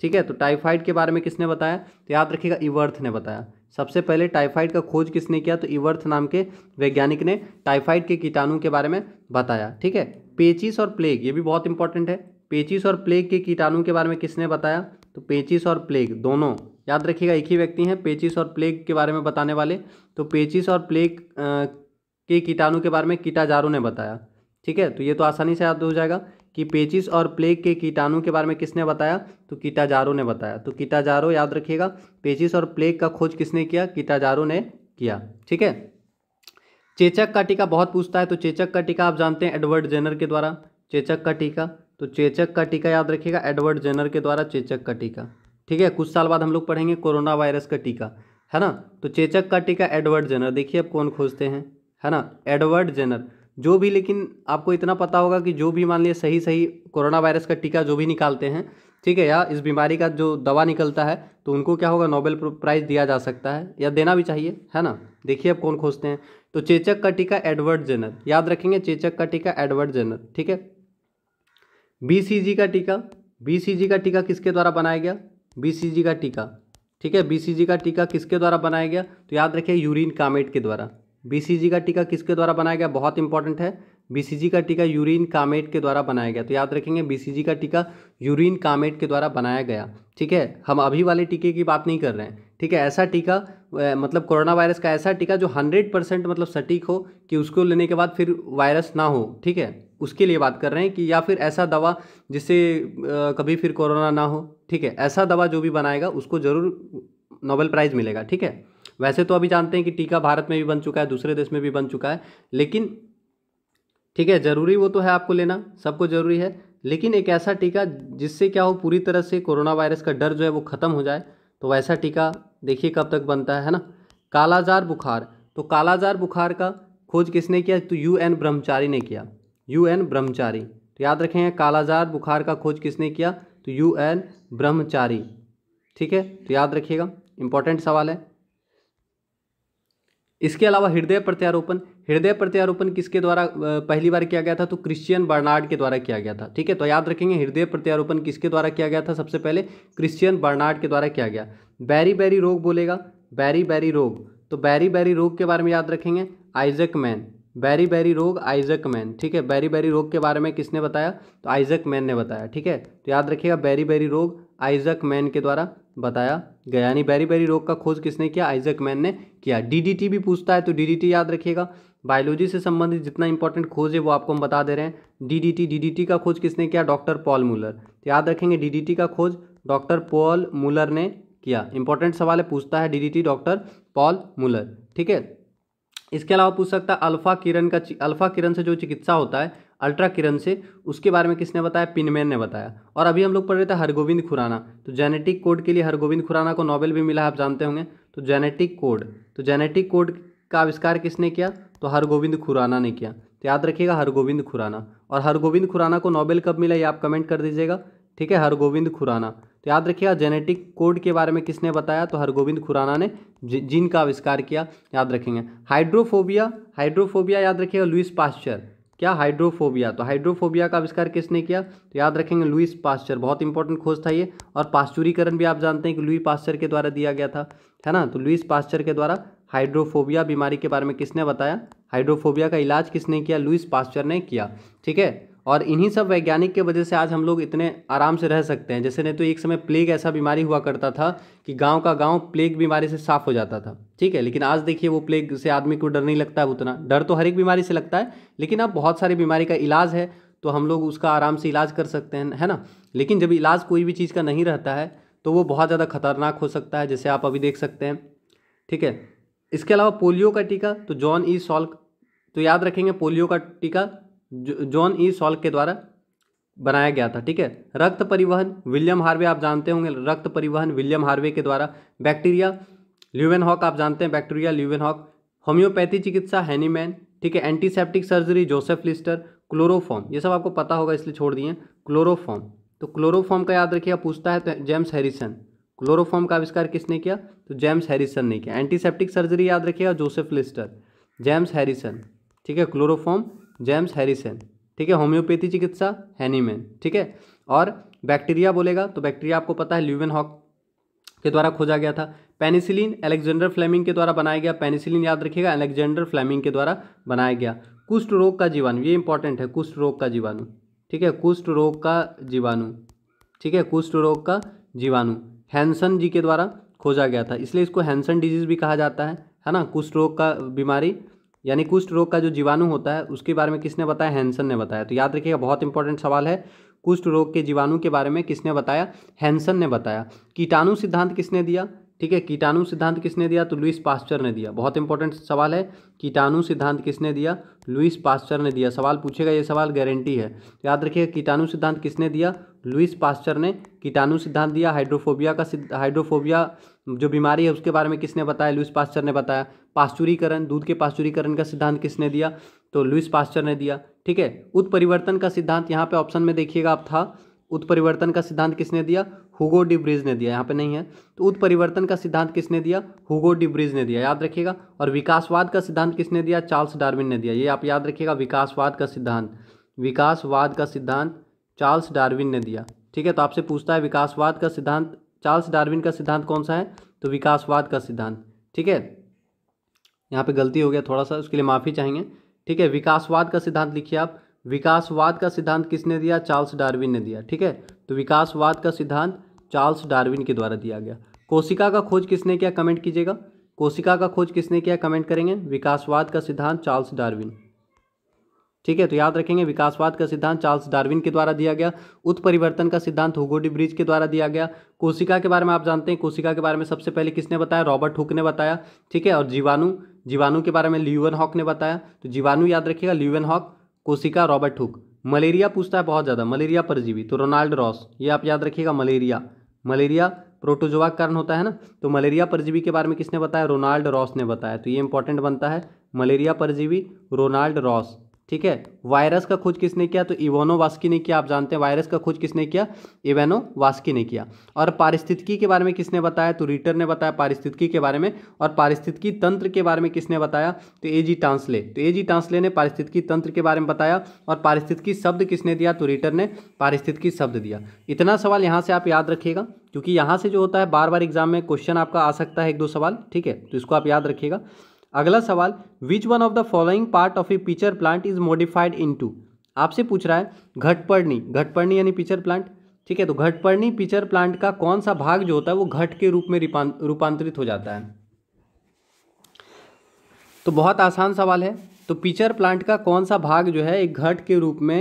ठीक है तो टाइफाइड के बारे में किसने बताया तो याद रखिएगा इवर्थ ने बताया सबसे पहले टाइफाइड का खोज किसने किया तो इवर्थ नाम के वैज्ञानिक ने टाइफाइड के कीटाणु के बारे में बताया ठीक है पेचिस और प्लेग ये भी बहुत इंपॉर्टेंट है पेचिस और प्लेग के कीटाणु के बारे में किसने बताया तो पेचिस और प्लेग दोनों याद रखिएगा एक ही व्यक्ति हैं पेचिस और प्लेग के बारे में बताने वाले तो पेचिस और प्लेग के कीटाणु के बारे में कीटाजारू ने बताया ठीक है तो ये तो आसानी से याद हो जाएगा कि पेचिस और प्लेग के कीटाणु के बारे में किसने बताया तो कीटाजारो ने बताया तो कीटाजारो याद रखिएगा पेचिस और प्लेग का खोज किसने किया कीटाजारो ने किया ठीक है चेचक का टीका बहुत पूछता है तो चेचक का टीका आप जानते हैं एडवर्ड जेनर के द्वारा चेचक का टीका तो चेचक का टीका याद रखिएगा एडवर्ड जेनर के द्वारा चेचक का टीका ठीक है कुछ साल बाद हम लोग पढ़ेंगे कोरोना वायरस का टीका है ना तो चेचक का टीका एडवर्ड जेनर देखिए अब कौन खोजते हैं है ना एडवर्ड जेनर जो भी लेकिन आपको इतना पता होगा कि जो भी मान लिया सही सही कोरोना वायरस का टीका जो भी निकालते हैं ठीक है या इस बीमारी का जो दवा निकलता है तो उनको क्या होगा नोबेल प्राइज़ दिया जा सकता है या देना भी चाहिए है ना देखिए अब कौन खोजते हैं तो चेचक का टीका एडवर्ड जेनर याद रखेंगे चेचक का टीका एडवर्ड जेनर ठीक है बीसीजी का टीका बीसीजी का टीका किसके द्वारा बनाया गया बीसीजी का टीका ठीक है बीसीजी का टीका किसके द्वारा बनाया गया तो याद रखिए यूरिन कामेट के द्वारा बीसीजी का टीका किसके द्वारा बनाया गया बहुत इंपॉर्टेंट है बीसीजी का टीका यूरिन कामेट के द्वारा बनाया गया तो याद रखेंगे बीसीजी का टीका यूरिन कामेट के द्वारा बनाया गया ठीक है हम अभी वाले टीके की बात नहीं कर रहे हैं ठीक है ऐसा टीका मतलब कोरोना वायरस का ऐसा टीका जो हंड्रेड परसेंट मतलब सटीक हो कि उसको लेने के बाद फिर वायरस ना हो ठीक है उसके लिए बात कर रहे हैं कि या फिर ऐसा दवा जिससे कभी फिर कोरोना ना हो ठीक है ऐसा दवा जो भी बनाएगा उसको ज़रूर नोबेल प्राइज़ मिलेगा ठीक है वैसे तो अभी जानते हैं कि टीका भारत में भी बन चुका है दूसरे देश में भी बन चुका है लेकिन ठीक है ज़रूरी वो तो है आपको लेना सबको ज़रूरी है लेकिन एक ऐसा टीका जिससे क्या हो पूरी तरह से कोरोना वायरस का डर जो है वो ख़त्म हो जाए तो वैसा टीका देखिए कब तक बनता है ना कालाजार बुखार तो कालाजार बुखार का खोज किसने किया तो यू एन ब्रह्मचारी ने किया यू एन ब्रह्मचारी तो याद रखें कालाजार बुखार का खोज किसने किया तो यू एन ब्रह्मचारी ठीक है तो याद रखिएगा इंपॉर्टेंट सवाल है इसके अलावा हृदय प्रत्यारोपण हृदय प्रत्यारोपण किसके द्वारा पहली बार किया गया था तो क्रिश्चियन बर्नार्ड के द्वारा किया गया था ठीक है तो याद रखेंगे हृदय प्रत्यारोपण किसके द्वारा किया गया था सबसे पहले क्रिश्चियन बर्नार्ड के द्वारा किया गया बैरी बैरी रोग बोलेगा बैरी बैरी रोग तो बैरी बैरी रोग के बारे में याद रखेंगे आइजक मैन बैरी बैरी रोग आइजक मैन ठीक है बैरी बैरी रोग के बारे में किसने बताया तो आइजक मैन ने बताया ठीक है तो याद रखिएगा बैरी बैरी रोग आइजक मैन के द्वारा बताया गया यानी बेरी बेरी रोग का खोज किसने किया आइजक मैन ने किया डीडीटी भी पूछता है तो डीडीटी याद रखिएगा बायोलॉजी से संबंधित जितना इंपॉर्टेंट खोज है वो आपको हम बता दे रहे हैं डीडीटी डीडीटी का खोज किसने किया डॉक्टर पॉल मुलर तो याद रखेंगे डीडीटी का खोज डॉक्टर पॉल मूलर ने किया इंपॉर्टेंट सवाल है पूछता है डीडीटी डॉक्टर पॉल मूलर ठीक है इसके अलावा पूछ सकता है अल्फा किरण का अल्फा किरण से जो चिकित्सा होता है अल्ट्रा किरण से उसके बारे में किसने बताया पिनमैन ने बताया और अभी हम लोग पढ़ रहे थे हरगोविंद खुराना तो जेनेटिक कोड के लिए हरगोविंद खुराना को नोबेल भी मिला आप जानते होंगे तो जेनेटिक कोड तो जेनेटिक कोड का आविष्कार किसने किया तो हरगोविंद खुराना ने किया तो याद रखिएगा हरगोविंद खुराना और हरगोविंद खुराना को नोबेल कब मिला ये आप कमेंट कर दीजिएगा ठीक है हरगोविंद खुराना तो याद रखिएगा जेनेटिक कोड के बारे में किसने बताया तो हरगोविंद खुराना ने जीन का आविष्कार किया याद रखेंगे हाइड्रोफोबिया हाइड्रोफोबिया याद रखिएगा लुइस पास्चर क्या हाइड्रोफोबिया तो हाइड्रोफोबिया का आविष्कार किसने किया तो याद रखेंगे लुइस पास्चर बहुत इंपॉर्टेंट खोज था ये और पास्चुरीकरण भी आप जानते हैं कि लुई पास्चर के द्वारा दिया गया था है ना तो लुइस पास्चर के द्वारा हाइड्रोफोबिया बीमारी के बारे में किसने बताया हाइड्रोफोबिया का इलाज किसने किया लुइस पास्चर ने किया ठीक है और इन्हीं सब वैज्ञानिक के वजह से आज हम लोग इतने आराम से रह सकते हैं जैसे नहीं तो एक समय प्लेग ऐसा बीमारी हुआ करता था कि गांव का गांव प्लेग बीमारी से साफ हो जाता था ठीक है लेकिन आज देखिए वो प्लेग से आदमी को डर नहीं लगता है उतना डर तो हर एक बीमारी से लगता है लेकिन अब बहुत सारी बीमारी का इलाज है तो हम लोग उसका आराम से इलाज कर सकते हैं है ना लेकिन जब इलाज कोई भी चीज़ का नहीं रहता है तो वो बहुत ज़्यादा खतरनाक हो सकता है जैसे आप अभी देख सकते हैं ठीक है इसके अलावा पोलियो का टीका तो जॉन ई सॉल्क तो याद रखेंगे पोलियो का टीका जॉन ई सॉल्क के द्वारा बनाया गया था ठीक है रक्त परिवहन विलियम हार्वे आप जानते होंगे रक्त परिवहन विलियम हार्वे के द्वारा बैक्टीरिया ल्यूवेनहॉक आप जानते हैं बैक्टीरिया ल्यूवेनहॉक होम्योपैथी चिकित्सा हैनीमैन ठीक है antiseptic surgery Joseph Lister chloroform ये सब आपको पता होगा इसलिए छोड़ दिए क्लोरोफॉर्म तो क्लोरोफॉर्म का याद रखिए पूछता है तो जेम्स हैरिसन क्लोरोफॉर्म का आविष्कार किसने किया तो जेम्स हैरिसन ने किया एंटीसेप्टिक सर्जरी याद रखिएगा जोसेफ लिस्टर जेम्स हैरिसन ठीक है क्लोरोफॉर्म जेम्स हैरिसन ठीक है होम्योपैथी चिकित्सा हैनीमैन ठीक है और बैक्टीरिया बोलेगा तो बैक्टीरिया आपको पता है ल्यूवन हॉक के द्वारा खोजा गया था पेनिसिलिन एलेक्जेंडर फ्लेमिंग के द्वारा बनाया गया पेनिसिलिन याद रखिएगा एलेक्जेंडर फ्लेमिंग के द्वारा बनाया गया कुष्ठ रोग का जीवाणु ये इंपॉर्टेंट है कुष्ठ रोग का जीवाणु ठीक है कुष्ठ रोग का जीवाणु ठीक है कुष्ठ रोग का जीवाणु हैंसन जी के द्वारा खोजा गया था इसलिए इसको हैंसन डिजीज भी कहा जाता है है ना कुष्ठ रोग का बीमारी यानी कुष्ठ रोग का जो जीवाणु होता है उसके बारे में किसने बताया हैंसन ने बताया तो याद रखिएगा बहुत इंपॉर्टेंट सवाल है कुष्ठ रोग के जीवाणु के बारे में किसने बताया हैंसन ने बताया कीटाणु सिद्धांत किसने दिया ठीक है कीटाणु सिद्धांत किसने दिया तो लुइस पास्चर ने दिया बहुत इंपॉर्टेंट सवाल है कीटाणु सिद्धांत किसने दिया लुइस पास्चर ने दिया सवाल पूछेगा ये सवाल गारंटी है याद रखिएगा कीटाणु सिद्धांत किसने दिया लुइस पास्चर ने कीटाणु सिद्धांत दिया हाइड्रोफोबिया का हाइड्रोफोबिया जो बीमारी है उसके बारे में किसने बताया लुइस पास्चर ने बताया पास्चुरीकरण दूध के पास्चुरीकरण का सिद्धांत किसने दिया तो लुइस पास्चर ने दिया ठीक है उत्परिवर्तन का सिद्धांत यहाँ पे ऑप्शन में देखिएगा आप था उत्परिवर्तन का सिद्धांत किसने दिया हुगो डिब्रिज ने दिया यहाँ पे नहीं है तो उत्परिवर्तन का सिद्धांत किसने दिया हुगो डिब्रिज ने दिया याद रखिएगा और विकासवाद का सिद्धांत किसने दिया चार्ल्स डार्विन ने दिया ये आप याद रखिएगा विकासवाद का सिद्धांत विकासवाद का सिद्धांत चार्ल्स डार्विन ने दिया ठीक है तो आपसे पूछता है विकासवाद का सिद्धांत चार्ल्स डार्विन का सिद्धांत कौन सा है तो विकासवाद का सिद्धांत ठीक है यहाँ पे गलती हो गया थोड़ा सा उसके लिए माफ़ी चाहेंगे ठीक है विकासवाद का सिद्धांत लिखिए आप विकासवाद का सिद्धांत किसने दिया चार्ल्स डार्विन ने दिया ठीक है तो विकासवाद का सिद्धांत चार्ल्स डार्विन के द्वारा दिया गया कोशिका का खोज किसने किया कमेंट कीजिएगा कोशिका का खोज किसने किया कमेंट करेंगे विकासवाद का सिद्धांत चार्ल्स डार्विन ठीक है तो याद रखेंगे विकासवाद का सिद्धांत चार्ल्स डार्विन के द्वारा दिया गया उत्परिवर्तन का सिद्धांत हुगोडी ब्रिज के द्वारा दिया गया कोशिका के बारे में आप जानते हैं कोशिका के बारे में सबसे पहले किसने बताया रॉबर्ट हुक ने बताया ठीक है और जीवाणु जीवाणु के बारे में ल्यूवन हॉक ने बताया तो जीवाणु याद रखिएगा ल्यूवन हॉक कोशिका रॉबर्ट हुक मलेरिया पूछता है बहुत ज़्यादा मलेरिया परजीवी तो रोनाल्ड रॉस ये आप याद रखिएगा मलेरिया मलेरिया प्रोटोजोआ कारण होता है ना तो मलेरिया परजीवी के बारे में किसने बताया रोनाल्ड रॉस ने बताया तो ये इंपॉर्टेंट बनता है मलेरिया परजीवी रोनाल्ड रॉस ठीक है वायरस का खोज किसने किया तो इवानो वास्की ने किया आप जानते हैं वायरस का खोज किसने किया इवेनो वास्की ने किया और पारिस्थितिकी के बारे में किसने बताया तो रीटर ने बताया पारिस्थितिकी के बारे में और पारिस्थितिकी तंत्र के बारे में किसने बताया तो ए जी टांसले तो ए जी टांसले ने पारिस्थितिकी तंत्र के बारे में बताया और पारिस्थितिकी शब्द किसने दिया तो रीटर ने पारिस्थितिकी शब्द दिया इतना सवाल यहाँ से आप याद रखिएगा क्योंकि यहाँ से जो होता है बार बार एग्जाम में क्वेश्चन आपका आ सकता है एक दो सवाल ठीक है तो इसको आप याद रखिएगा अगला सवाल which one of the following part of a pitcher plant is modified into आपसे पूछ रहा है घटपर्णी घटपर्णी यानी पिचर प्लांट ठीक है तो घटपर्णी पिचर प्लांट का कौन सा भाग जो होता है वो घट के रूप में रूपांतरित हो जाता है तो बहुत आसान सवाल है तो पिचर प्लांट का कौन सा भाग जो है एक घट के रूप में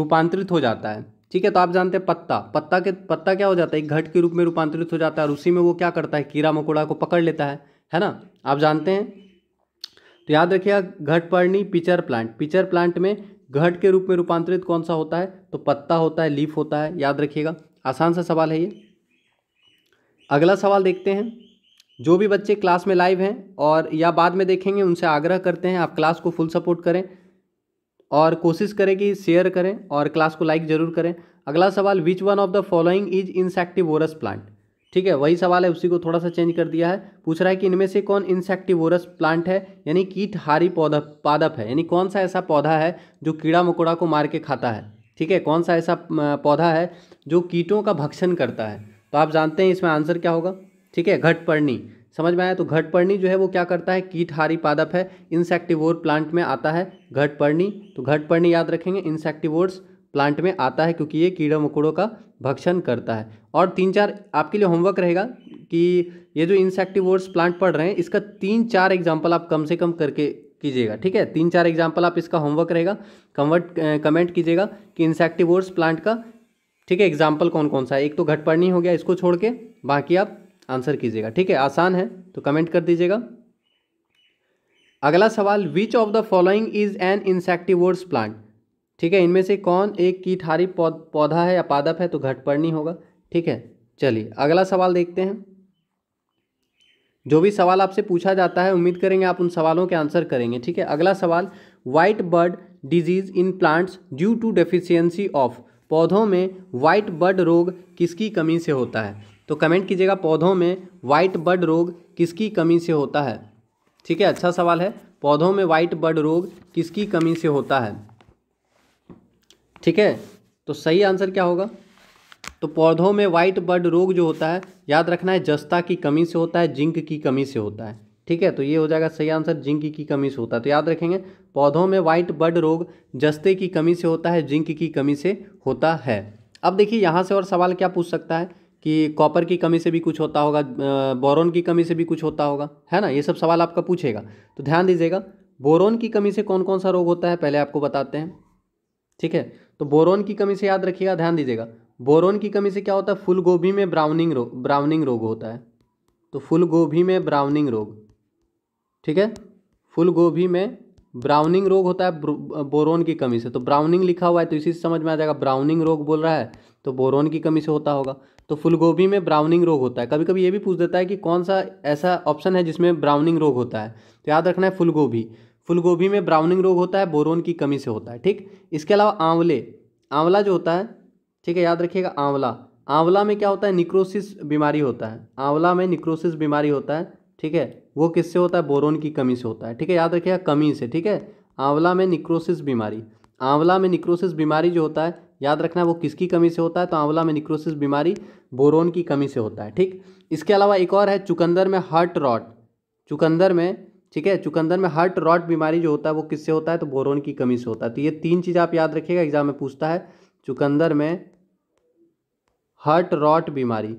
रूपांतरित हो जाता है ठीक है तो आप जानते हैं पत्ता पत्ता के पत्ता क्या हो जाता है एक घट के रूप में रूपांतरित हो जाता है और उसी में वो क्या करता है कीड़ा मकोड़ा को पकड़ लेता है है ना आप जानते हैं तो याद रखिएगा घटपर्णी पिचर प्लांट पिचर प्लांट में घट के रूप में रूपांतरित कौन सा होता है तो पत्ता होता है लीफ होता है याद रखिएगा आसान सा सवाल है ये अगला सवाल देखते हैं जो भी बच्चे क्लास में लाइव हैं और या बाद में देखेंगे उनसे आग्रह करते हैं आप क्लास को फुल सपोर्ट करें और कोशिश करें कि शेयर करें और क्लास को लाइक ज़रूर करें अगला सवाल which one of the following is insectivorous plant ठीक है वही सवाल है उसी को थोड़ा सा चेंज कर दिया है पूछ रहा है कि इनमें से कौन इंसेक्टिवोरस प्लांट है यानी कीटहारी पौधा पादप है यानी कौन सा ऐसा पौधा है जो कीड़ा मकोड़ा को मार के खाता है ठीक है कौन सा ऐसा पौधा है जो कीटों का भक्षण करता है तो आप जानते हैं इसमें आंसर क्या होगा ठीक है घटपर्णी समझ में आया तो घटपर्णी जो है वो क्या करता है कीटहारी पादप है इंसेक्टिवोर प्लांट में आता है घटपर्णी तो घटपर्णी याद रखेंगे इंसेक्टिवोर्स प्लांट में आता है क्योंकि ये कीड़ा मकोड़ों का भक्षण करता है और तीन चार आपके लिए होमवर्क रहेगा कि ये जो इंसेक्टिवर्स प्लांट पढ़ रहे हैं इसका तीन चार एग्जाम्पल आप कम से कम करके कीजिएगा ठीक है तीन चार एग्जाम्पल आप इसका होमवर्क रहेगा कमेंट कमेंट कीजिएगा कि इंसेक्टिवर्स प्लांट का ठीक है एग्जाम्पल कौन कौन सा है एक तो घटपड़नी हो गया इसको छोड़ के बाकी आप आंसर कीजिएगा ठीक है आसान है तो कमेंट कर दीजिएगा अगला सवाल which of the following is an insectivorous plant ठीक है इनमें से कौन एक कीटहारी पौधा है या पादप है तो घटपर्णी होगा ठीक है चलिए अगला सवाल देखते हैं जो भी सवाल आपसे पूछा जाता है उम्मीद करेंगे आप उन सवालों के आंसर करेंगे ठीक है अगला सवाल white bud disease in plants due to deficiency of पौधों में वाइट बर्ड रोग किसकी कमी से होता है तो कमेंट कीजिएगा पौधों में वाइट बर्ड रोग किसकी कमी से होता है ठीक है अच्छा सवाल है पौधों में वाइट बर्ड रोग किसकी कमी से होता है ठीक है तो सही आंसर क्या होगा तो पौधों में वाइट बर्ड रोग जो होता है याद रखना है जस्ता की कमी से होता है जिंक की कमी से होता है ठीक है तो ये हो जाएगा सही आंसर जिंक की कमी से होता है तो याद रखेंगे पौधों में वाइट बर्ड रोग जस्ते की कमी से होता है जिंक की कमी से होता है अब देखिए यहाँ से और सवाल क्या पूछ सकता है कि कॉपर की कमी से भी कुछ होता होगा बोरोन की कमी से भी कुछ होता होगा है ना ये सब सवाल आपका पूछेगा तो ध्यान दीजिएगा बोरोन की कमी से कौन कौन सा रोग होता है पहले आपको बताते हैं ठीक है तो बोरोन की कमी से याद रखिएगा ध्यान दीजिएगा बोरोन की कमी से क्या होता है फुल गोभी में ब्राउनिंग रोग ब्राउनिंग रोग होता है तो फुल गोभी में ब्राउनिंग रोग ठीक है फुल गोभी में ब्राउनिंग रोग होता है बोरोन की कमी से तो ब्राउनिंग लिखा हुआ है तो इसी से समझ में आ जाएगा ब्राउनिंग रोग बोल रहा है तो बोरोन की कमी से होता होगा तो फुलगोभी में ब्राउनिंग रोग होता है कभी कभी ये भी पूछ देता है कि कौन सा ऐसा ऑप्शन है जिसमें ब्राउनिंग रोग होता है तो याद रखना है गोभी फूलगोभी में ब्राउनिंग रोग होता है बोरोन की कमी से होता है ठीक इसके अलावा आंवले आंवला जो होता है ठीक है याद रखिएगा आंवला आंवला में क्या होता है निक्रोसिस बीमारी होता है आंवला में निक्रोसिस बीमारी होता है ठीक है वो किससे होता है बोरोन की कमी से होता है ठीक है याद रखिएगा कमी से ठीक है आंवला में निक्रोसिस बीमारी आंवला में निक्रोसिस बीमारी जो होता है याद रखना है वो किसकी कमी से होता है तो आंवला में निक्रोसिस बीमारी बोरोन की कमी से होता है ठीक इसके अलावा एक और है चुकंदर में हार्ट रॉट चुकंदर में ठीक है चुकंदर में हार्ट रॉट बीमारी जो होता है वो किससे होता है तो बोरोन की कमी से होता है तो ये तीन चीज़ आप याद रखिएगा एग्जाम में पूछता है चुकंदर में हार्ट रॉट बीमारी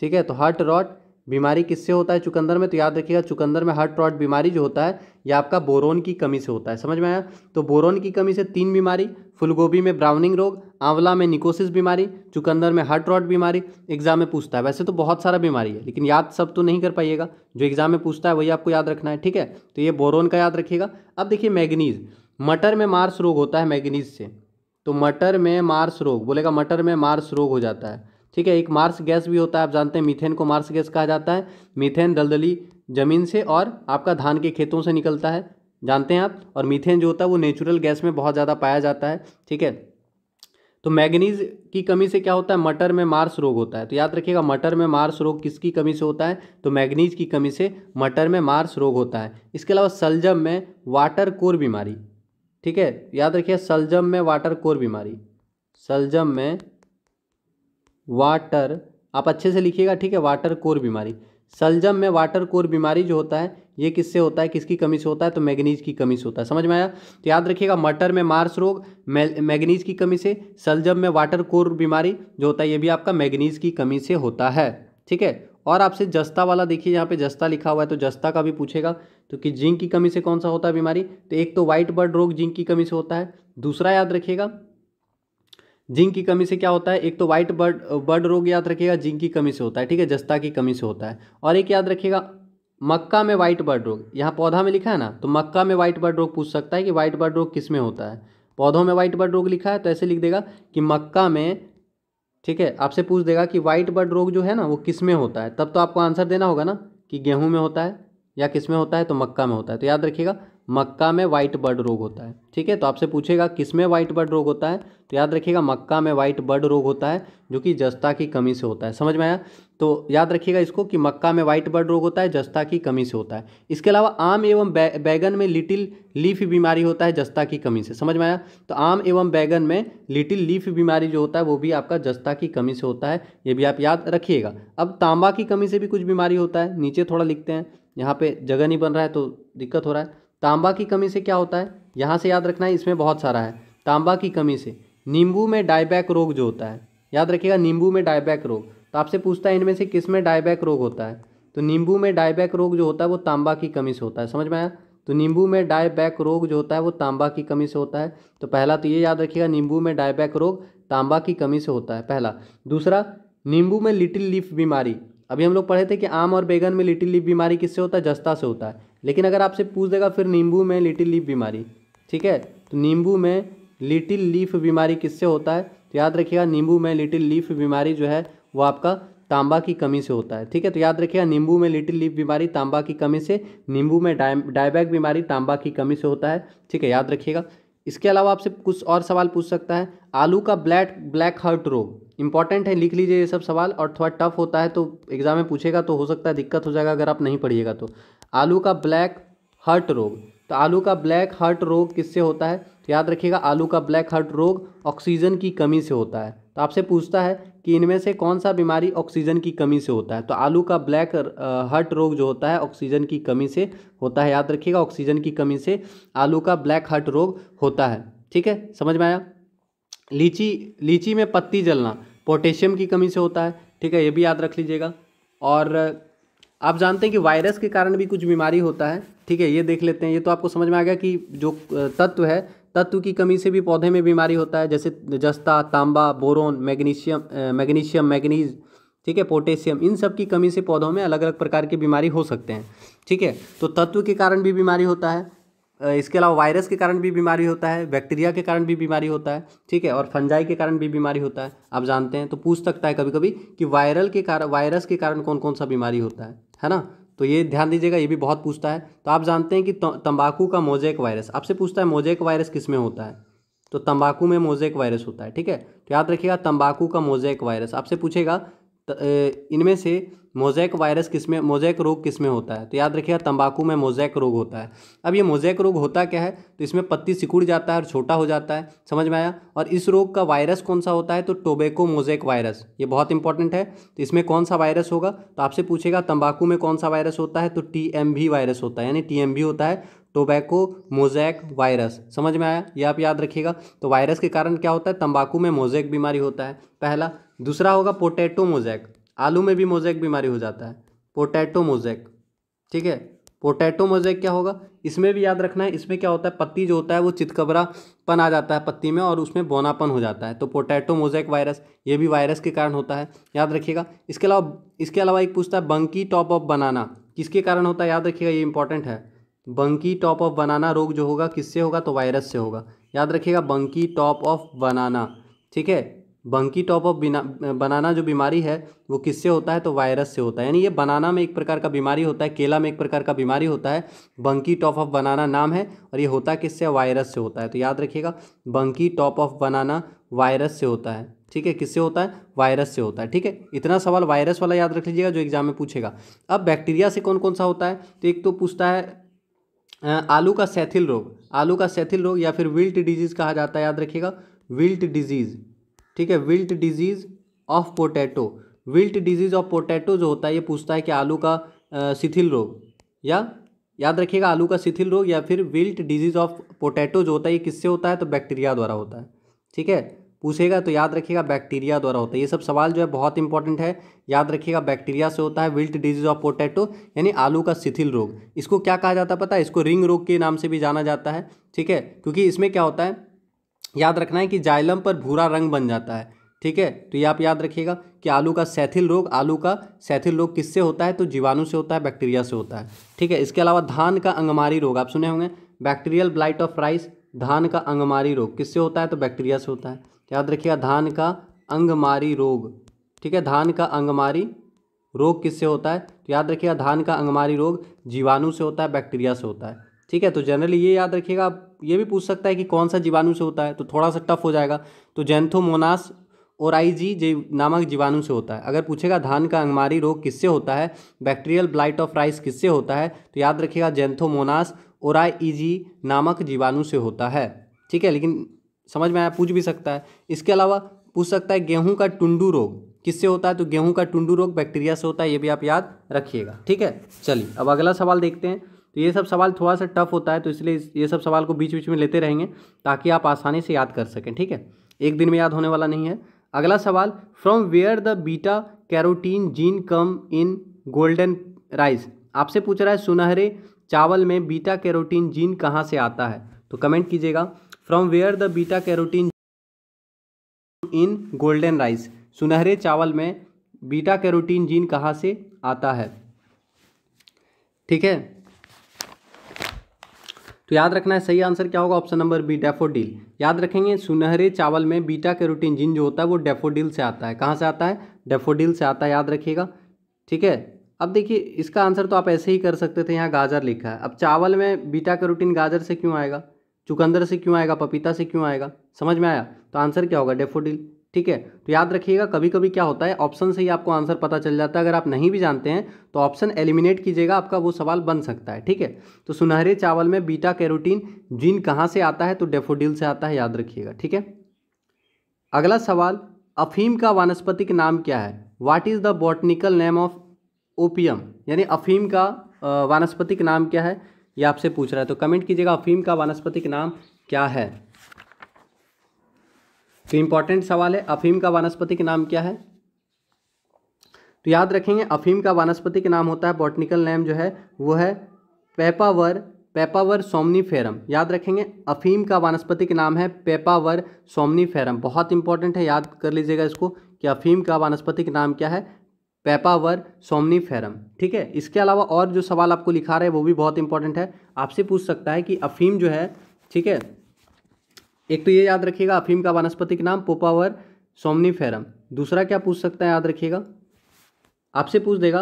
ठीक है तो हार्ट रॉट बीमारी किससे होता है चुकंदर में तो याद रखिएगा चुकंदर में हार्ट रॉट बीमारी जो होता है ये आपका बोरोन की कमी से होता है समझ में आया तो बोरोन की कमी से तीन बीमारी फुलगोभी में ब्राउनिंग रोग आंवला में निकोसिस बीमारी चुकंदर में हार्ट रॉट बीमारी एग्जाम में पूछता है वैसे तो बहुत सारा बीमारी है लेकिन याद सब तो नहीं कर पाइएगा जो एग्जाम में पूछता है वही आपको याद रखना है ठीक है तो ये बोरोन का याद रखिएगा अब देखिए मैगनीज मटर में मार्स रोग होता है मैगनीज से तो मटर में मार्स रोग बोलेगा मटर में मार्स रोग हो जाता है ठीक है एक मार्स गैस भी होता है आप जानते हैं मीथेन को मार्स गैस कहा जाता है मीथेन दलदली ज़मीन से और आपका धान के खेतों से निकलता है जानते हैं आप और मीथेन जो होता है वो नेचुरल गैस में बहुत ज़्यादा पाया जाता है ठीक है तो मैगनीज़ की कमी से क्या होता है मटर में मार्स रोग होता है तो याद रखिएगा मटर में मार्स रोग किसकी कमी से होता है तो मैगनीज़ की कमी से मटर में मार्स रोग होता है इसके अलावा सलजम में वाटर कोर बीमारी ठीक है याद रखिए सलजम में वाटर कोर बीमारी सलजम में वाटर आप अच्छे से लिखिएगा ठीक है वाटर कोर बीमारी सलजम में वाटर कोर बीमारी जो होता है ये किससे होता है किसकी कमी से होता है तो मैगनीज़ की कमी से होता है समझ में आया तो याद रखिएगा मटर में मार्स रोग मैगनीज की कमी से सलजम में वाटर कोर बीमारी जो होता है ये भी आपका मैगनीज की कमी से होता है ठीक है और आपसे जस्ता वाला देखिए यहाँ पे जस्ता लिखा हुआ है तो जस्ता का भी पूछेगा तो कि जिंक की कमी से कौन सा होता है बीमारी तो एक तो व्हाइट बर्ड रोग जिंक की कमी से होता है दूसरा याद रखिएगा जिंक की कमी से क्या होता है एक तो वाइट बर्ड बर्ड रोग याद रखिएगा जिंक की कमी से होता है ठीक है जस्ता की कमी से होता है और एक याद रखिएगा मक्का में वाइट बर्ड रोग यहाँ पौधा में लिखा है ना तो मक्का में वाइट बर्ड रोग पूछ सकता है कि वाइट बर्ड रोग किस में होता है पौधों में वाइट बर्ड रोग लिखा है तो ऐसे लिख देगा कि मक्का में ठीक है आपसे पूछ देगा कि वाइट बर्ड रोग जो है ना वो किस में होता है तब तो आपको आंसर देना होगा ना कि गेहूँ में होता है या किस में होता है तो मक्का में होता है तो याद रखिएगा मक्का में वाइट बर्ड रोग होता है ठीक है तो आपसे पूछेगा किस में वाइट बर्ड रोग होता है तो याद रखिएगा मक्का में वाइट बर्ड रोग होता है जो कि जस्ता की कमी से होता है समझ में आया तो याद रखिएगा इसको कि मक्का में वाइट बर्ड रोग होता है जस्ता की कमी से होता है इसके अलावा आम एवं बै, बैगन में लिटिल लीफ बीमारी होता है जस्ता की कमी से समझ में आया तो आम एवं बैगन में लिटिल लीफ बीमारी जो होता है वो भी आपका जस्ता की कमी से होता है ये भी आप याद रखिएगा अब तांबा की कमी से भी कुछ बीमारी होता है नीचे थोड़ा लिखते हैं यहाँ पे जगह नहीं बन रहा है तो दिक्कत हो रहा है तांबा की कमी से क्या होता है यहाँ से याद रखना है इसमें बहुत सारा है तांबा की कमी से नींबू में डायबैक रोग जो होता है याद रखिएगा नींबू में डायबैक रोग तो आपसे पूछता है इनमें से किस में डायबैक रोग होता है तो नींबू में डायबैक रोग जो होता है वो तांबा की कमी से होता है समझ में आया तो नींबू में डायबैक रोग जो होता है वो तांबा की कमी से होता है तो पहला तो ये याद रखिएगा नींबू में डायबैक रोग तांबा की कमी से होता है पहला दूसरा नींबू में लिटिल लीफ बीमारी अभी हम लोग पढ़े थे कि आम और बैगन में लिटिल लीफ बीमारी किससे होता है जस्ता से होता है लेकिन अगर आपसे पूछ देगा फिर नींबू में लिटिल लीफ बीमारी ठीक है तो नींबू में लिटिल लीफ बीमारी किससे होता है तो याद रखिएगा नींबू में लिटिल लीफ बीमारी जो है वो आपका तांबा की कमी से होता है ठीक है तो याद रखिएगा नींबू में लिटिल लीफ बीमारी तांबा की कमी से नींबू में डायबैक बीमारी तांबा की कमी से होता है ठीक है याद रखिएगा इसके अलावा आपसे कुछ और सवाल पूछ सकता है आलू का ब्लैक ब्लैक हर्ट रोग इंपॉर्टेंट है लिख लीजिए ये सब सवाल और थोड़ा टफ होता है तो एग्जाम में पूछेगा तो हो सकता है दिक्कत हो जाएगा अगर आप नहीं पढ़िएगा तो आलू का ब्लैक हर्ट रोग तो आलू का ब्लैक हर्ट रोग किससे होता है तो याद रखिएगा आलू का ब्लैक हर्ट रोग ऑक्सीजन की कमी से होता है तो आपसे पूछता है कि इनमें से कौन सा बीमारी ऑक्सीजन की कमी से होता है तो आलू का ब्लैक हर्ट रोग जो होता है ऑक्सीजन की कमी से होता है याद रखिएगा ऑक्सीजन की कमी से आलू का ब्लैक हर्ट रोग होता है ठीक है समझ में आया लीची लीची में पत्ती जलना पोटेशियम की कमी से होता है ठीक है ये भी याद रख लीजिएगा और आप जानते हैं कि वायरस के कारण भी कुछ बीमारी होता है ठीक है ये देख लेते हैं ये तो आपको समझ में आ गया कि जो तत्व है तत्व की कमी से भी पौधे में बीमारी होता है जैसे जस्ता तांबा बोरोन मैग्नीशियम मैग्नीशियम मैग्नीज ठीक है पोटेशियम इन सब की कमी से पौधों में अलग अलग प्रकार की बीमारी हो सकते हैं ठीक है तो तत्व के कारण भी बीमारी होता है इसके अलावा वायरस के कारण भी बीमारी होता है बैक्टीरिया के कारण भी बीमारी होता है ठीक है और फंजाई के कारण भी बीमारी होता है आप जानते हैं तो पूछ सकता है कभी कभी कि वायरल के कारण वायरस के कारण कौन कौन सा बीमारी होता है है ना तो ये ध्यान दीजिएगा ये भी बहुत पूछता है तो आप जानते हैं कि तंबाकू का मोजेक वायरस आपसे पूछता है मोजेक वायरस किस में होता है तो तंबाकू में मोजेक वायरस होता है ठीक है तो याद रखिएगा तंबाकू का मोजेक वायरस आपसे पूछेगा इनमें से मोजैक वायरस किस में मोजैक रोग किस में होता है तो याद रखिएगा तंबाकू में मोजैक रोग होता है अब ये मोजैक रोग होता क्या है तो इसमें पत्ती सिकुड़ जाता है और छोटा हो जाता है समझ में आया और इस रोग का वायरस कौन सा होता है तो टोबेको मोजैक वायरस ये बहुत इंपॉर्टेंट है तो इसमें कौन सा वायरस होगा तो आपसे पूछेगा तंबाकू में कौन सा वायरस होता है तो टी वायरस होता है यानी टी होता है टोबैको मोजैक वायरस समझ में आया ये आप याद रखिएगा तो वायरस के कारण क्या होता है तंबाकू में मोजैक बीमारी होता है पहला दूसरा होगा पोटैटो मोजैक आलू में भी मोजैक बीमारी हो जाता है पोटैटो मोजैक ठीक है पोटैटो मोजैक क्या होगा इसमें भी याद रखना है इसमें क्या होता है पत्ती जो होता है वो चितकबरापन आ जाता है पत्ती में और उसमें बोनापन हो जाता है तो पोटैटो मोजैक वायरस ये भी वायरस के कारण होता है याद रखिएगा इसके अलावा इसके अलावा एक पूछता है बंकी टॉप ऑफ बनाना किसके कारण होता है याद रखिएगा ये इंपॉर्टेंट है बंकी टॉप ऑफ बनाना रोग जो होगा किससे होगा तो वायरस से होगा याद रखिएगा बंकी टॉप ऑफ बनाना ठीक है बंकी टॉप ऑफ बनाना जो बीमारी है वो किससे होता है तो वायरस से होता है यानी ये बनाना में एक प्रकार का बीमारी होता है केला में एक प्रकार का बीमारी होता है बंकी टॉप ऑफ बनाना नाम है और ये होता किससे वायरस से होता है तो याद रखिएगा बंकी टॉप ऑफ बनाना वायरस से होता है ठीक है किससे होता है वायरस से होता है ठीक है इतना सवाल वायरस वाला याद रख लीजिएगा जो एग्जाम में पूछेगा अब बैक्टीरिया से कौन कौन सा होता है तो एक तो पूछता है आलू का सैथिल रोग आलू का सैथिल रोग या फिर विल्ट डिजीज़ कहा जाता है याद रखिएगा विल्ट डिजीज़ ठीक है wilt disease of potato wilt disease of potato जो होता है ये पूछता है कि आलू का शिथिल रोग या याद रखिएगा आलू का शिथिल रोग या फिर विल्ट डिजीज़ ऑफ पोटैटो जो होता है ये किससे होता है तो बैक्टीरिया द्वारा होता है ठीक है पूछेगा तो याद रखिएगा बैक्टीरिया द्वारा होता है ये सब सवाल जो है बहुत इंपॉर्टेंट है याद रखिएगा बैक्टीरिया से होता है विल्ट डिजीज ऑफ पोटैटो यानी आलू का शिथिल रोग इसको क्या कहा जाता है पता है इसको रिंग रोग के नाम से भी जाना जाता है ठीक है क्योंकि इसमें क्या होता है याद रखना है कि जाइलम पर भूरा रंग बन जाता है ठीक है तो ये आप याद रखिएगा कि आलू का सैथिल रोग आलू का सैथिल रोग किससे होता है तो जीवाणु से होता है बैक्टीरिया से होता है ठीक है इसके अलावा धान का अंगमारी रोग आप सुने होंगे बैक्टीरियल ब्लाइट ऑफ राइस धान का अंगमारी रोग किससे होता है तो बैक्टीरिया से होता है तो याद रखिएगा धान का अंगमारी रोग ठीक है धान का अंगमारी रोग किससे होता है तो याद रखिएगा धान का अंगमारी रोग जीवाणु से होता है बैक्टीरिया से होता है ठीक है तो जनरली ये याद रखिएगा आप ये भी पूछ सकता है कि कौन सा जीवाणु से होता है तो थोड़ा सा टफ हो जाएगा तो जेंथोमोनास ओराइजी जी नामक जीवाणु से होता है अगर पूछेगा धान का अंगमारी रोग किससे होता है बैक्टीरियल ब्लाइट ऑफ राइस किससे होता है तो याद रखिएगा जेंथोमोनास जी नामक जीवाणु से होता है ठीक है लेकिन समझ में आया पूछ भी सकता है इसके अलावा पूछ सकता है गेहूं का टुंडू रोग किससे होता है तो गेहूं का टुंडू रोग बैक्टीरिया से होता है ये भी आप याद रखिएगा ठीक है चलिए अब अगला सवाल देखते हैं तो ये सब सवाल थोड़ा सा टफ होता है तो इसलिए ये सब सवाल को बीच बीच में लेते रहेंगे ताकि आप आसानी से याद कर सकें ठीक है एक दिन में याद होने वाला नहीं है अगला सवाल from where the beta carotene gene come in golden rice आपसे पूछ रहा है सुनहरे चावल में बीटा कैरोटीन जीन कहाँ से आता है तो कमेंट कीजिएगा from where the beta carotene in golden rice सुनहरे चावल में बीटा कैरोटीन जीन कहाँ से आता है ठीक है तो याद रखना है सही आंसर क्या होगा ऑप्शन नंबर बी डेफोडील याद रखेंगे सुनहरे चावल में बीटा के जिन जो होता है वो डेफोडील से आता है कहाँ से आता है डेफोडील से आता है याद रखिएगा ठीक है अब देखिए इसका आंसर तो आप ऐसे ही कर सकते थे यहाँ गाजर लिखा है अब चावल में बीटा रूटीन गाजर से क्यों आएगा चुकंदर से क्यों आएगा पपीता से क्यों आएगा समझ में आया तो आंसर क्या होगा डेफोडिल ठीक है तो याद रखिएगा कभी कभी क्या होता है ऑप्शन से ही आपको आंसर पता चल जाता है अगर आप नहीं भी जानते हैं तो ऑप्शन एलिमिनेट कीजिएगा आपका वो सवाल बन सकता है ठीक है तो सुनहरे चावल में बीटा कैरोटीन जीन कहाँ से आता है तो डेफोडिल से आता है याद रखिएगा ठीक है अगला सवाल अफीम का वानस्पतिक नाम क्या है what is the botanical name of opium यानी अफीम का वानस्पतिक नाम क्या है ये आपसे पूछ रहा है तो कमेंट कीजिएगा अफीम का वानस्पतिक नाम क्या है तो इम्पॉर्टेंट सवाल है अफीम का वनस्पति का नाम क्या है तो याद रखेंगे अफीम का वनस्पति का नाम होता है बॉटनिकल नेम जो है वो है पेपावर पेपावर सोमनी याद रखेंगे अफीम का वनस्पति का नाम है पेपावर सोमनी बहुत इंपॉर्टेंट है याद कर लीजिएगा इसको कि अफीम का वनस्पति का नाम क्या है पेपावर सोमनी ठीक है इसके अलावा और जो सवाल आपको लिखा रहे हैं वो भी बहुत इंपॉर्टेंट है आपसे पूछ सकता है कि अफीम जो है ठीक है एक तो ये याद रखिएगा अफीम का वनस्पति नाम पोपावर सोमनीफेरम दूसरा क्या पूछ सकता है याद रखिएगा आपसे पूछ देगा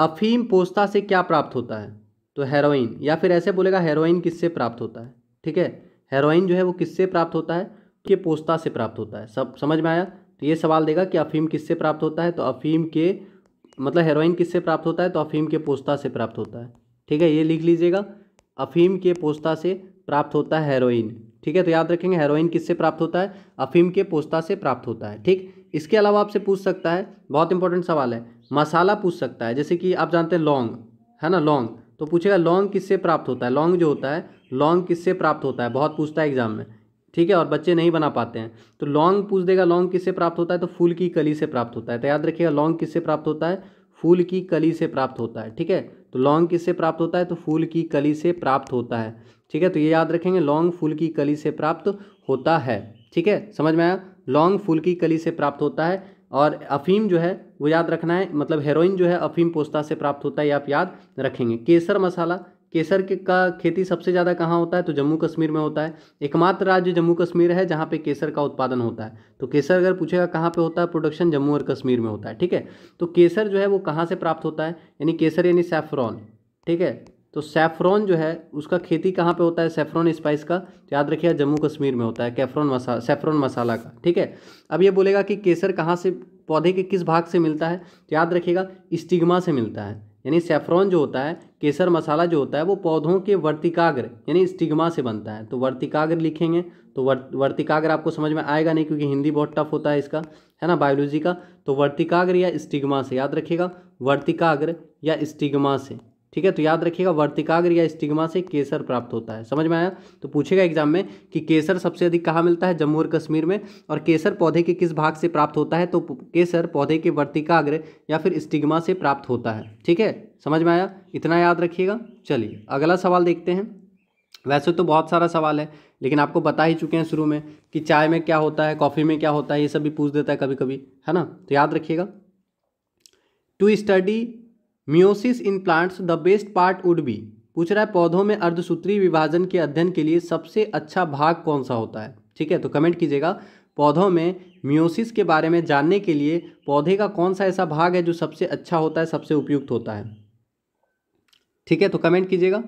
अफीम पोस्ता से क्या प्राप्त होता है तो हेरोइन या फिर ऐसे बोलेगा हेरोइन किससे प्राप्त होता है ठीक है हेरोइन जो है वो किससे प्राप्त होता है तो ये पोस्ता से प्राप्त होता है सब समझ में आया तो ये सवाल देगा कि अफीम किससे प्राप्त होता है तो अफीम के मतलब हेरोइन किससे प्राप्त होता है तो अफीम के पोस्ता से प्राप्त होता है ठीक है ये लिख लीजिएगा अफीम के पोस्ता से प्राप्त होता है हेरोइन ठीक है तो याद रखेंगे हेरोइन किससे प्राप्त होता है अफीम के पोस्ता से प्राप्त होता है ठीक इसके अलावा आपसे पूछ सकता है बहुत इंपॉर्टेंट सवाल है मसाला पूछ सकता है जैसे कि आप जानते हैं लौंग है ना लौंग तो पूछेगा लौंग किससे प्राप्त होता है लौंग जो होता है लौंग किससे प्राप्त होता है बहुत पूछता है एग्जाम में ठीक है और बच्चे नहीं बना पाते हैं तो लौंग पूछ देगा लौंग किससे प्राप्त होता है तो फूल की कली से प्राप्त होता है तो याद रखिएगा लौंग किससे प्राप्त होता है फूल की कली से प्राप्त होता है ठीक है तो लौंग किससे प्राप्त होता है तो फूल की कली से प्राप्त होता है ठीक है तो ये याद रखेंगे लौंग फूल की कली से प्राप्त होता है ठीक है समझ में आया लौंग फूल की कली से प्राप्त होता है और अफीम जो है वो याद रखना है मतलब हेरोइन जो है अफीम पोस्ता से प्राप्त होता है ये आप याद रखेंगे केसर मसाला केसर के का खेती सबसे ज़्यादा कहाँ होता है तो जम्मू कश्मीर में होता है एकमात्र राज्य जम्मू कश्मीर है जहाँ पे केसर का उत्पादन होता है तो केसर अगर पूछेगा कहाँ पे होता है प्रोडक्शन जम्मू और कश्मीर में होता है ठीक है तो केसर जो है वो कहाँ से प्राप्त होता है यानी केसर यानी सेफ्रॉन ठीक है तो सेफ्रॉन जो है उसका खेती कहाँ पे होता है सेफ्रॉन स्पाइस का तो याद रखिए जम्मू कश्मीर में होता है कैफ्रॉन मसाला सेफ्रॉन मसाला का ठीक है अब ये बोलेगा कि केसर कहाँ से पौधे के किस भाग से मिलता है तो याद रखिएगा स्टिग्मा से मिलता है यानी सेफ्रॉन जो होता है केसर मसाला जो होता है वो पौधों के वर्तिकाग्र यानी स्टिग्मा से बनता है तो वर्तिकाग्र लिखेंगे तो वर्तिकाग्र आपको समझ में आएगा नहीं क्योंकि हिंदी बहुत टफ होता है इसका है ना बायोलॉजी का तो वर्तिकाग्र या स्टिग्मा से याद रखिएगा वर्तिकाग्र या स्टिग्मा से ठीक है तो याद रखिएगा वर्तिकाग्र या स्टिग्मा से केसर प्राप्त होता है समझ में आया तो पूछेगा एग्जाम में कि केसर सबसे अधिक कहाँ मिलता है जम्मू और कश्मीर में और केसर पौधे के किस भाग से प्राप्त होता है तो केसर पौधे के वर्तिकाग्र या फिर स्टिग्मा से प्राप्त होता है ठीक है समझ में आया इतना याद रखिएगा चलिए अगला सवाल देखते हैं वैसे तो बहुत सारा सवाल है लेकिन आपको बता ही चुके हैं शुरू में कि चाय में क्या होता है कॉफ़ी में क्या होता है ये सब भी पूछ देता है कभी कभी है ना तो याद रखिएगा to study meiosis in plants the best part would be पूछ रहा है पौधों में अर्धसूत्री विभाजन के अध्ययन के लिए सबसे अच्छा भाग कौन सा होता है ठीक है तो कमेंट कीजिएगा पौधों में म्योसिस के बारे में जानने के लिए पौधे का कौन सा ऐसा भाग है जो सबसे अच्छा होता है सबसे उपयुक्त होता है ठीक है तो कमेंट कीजिएगा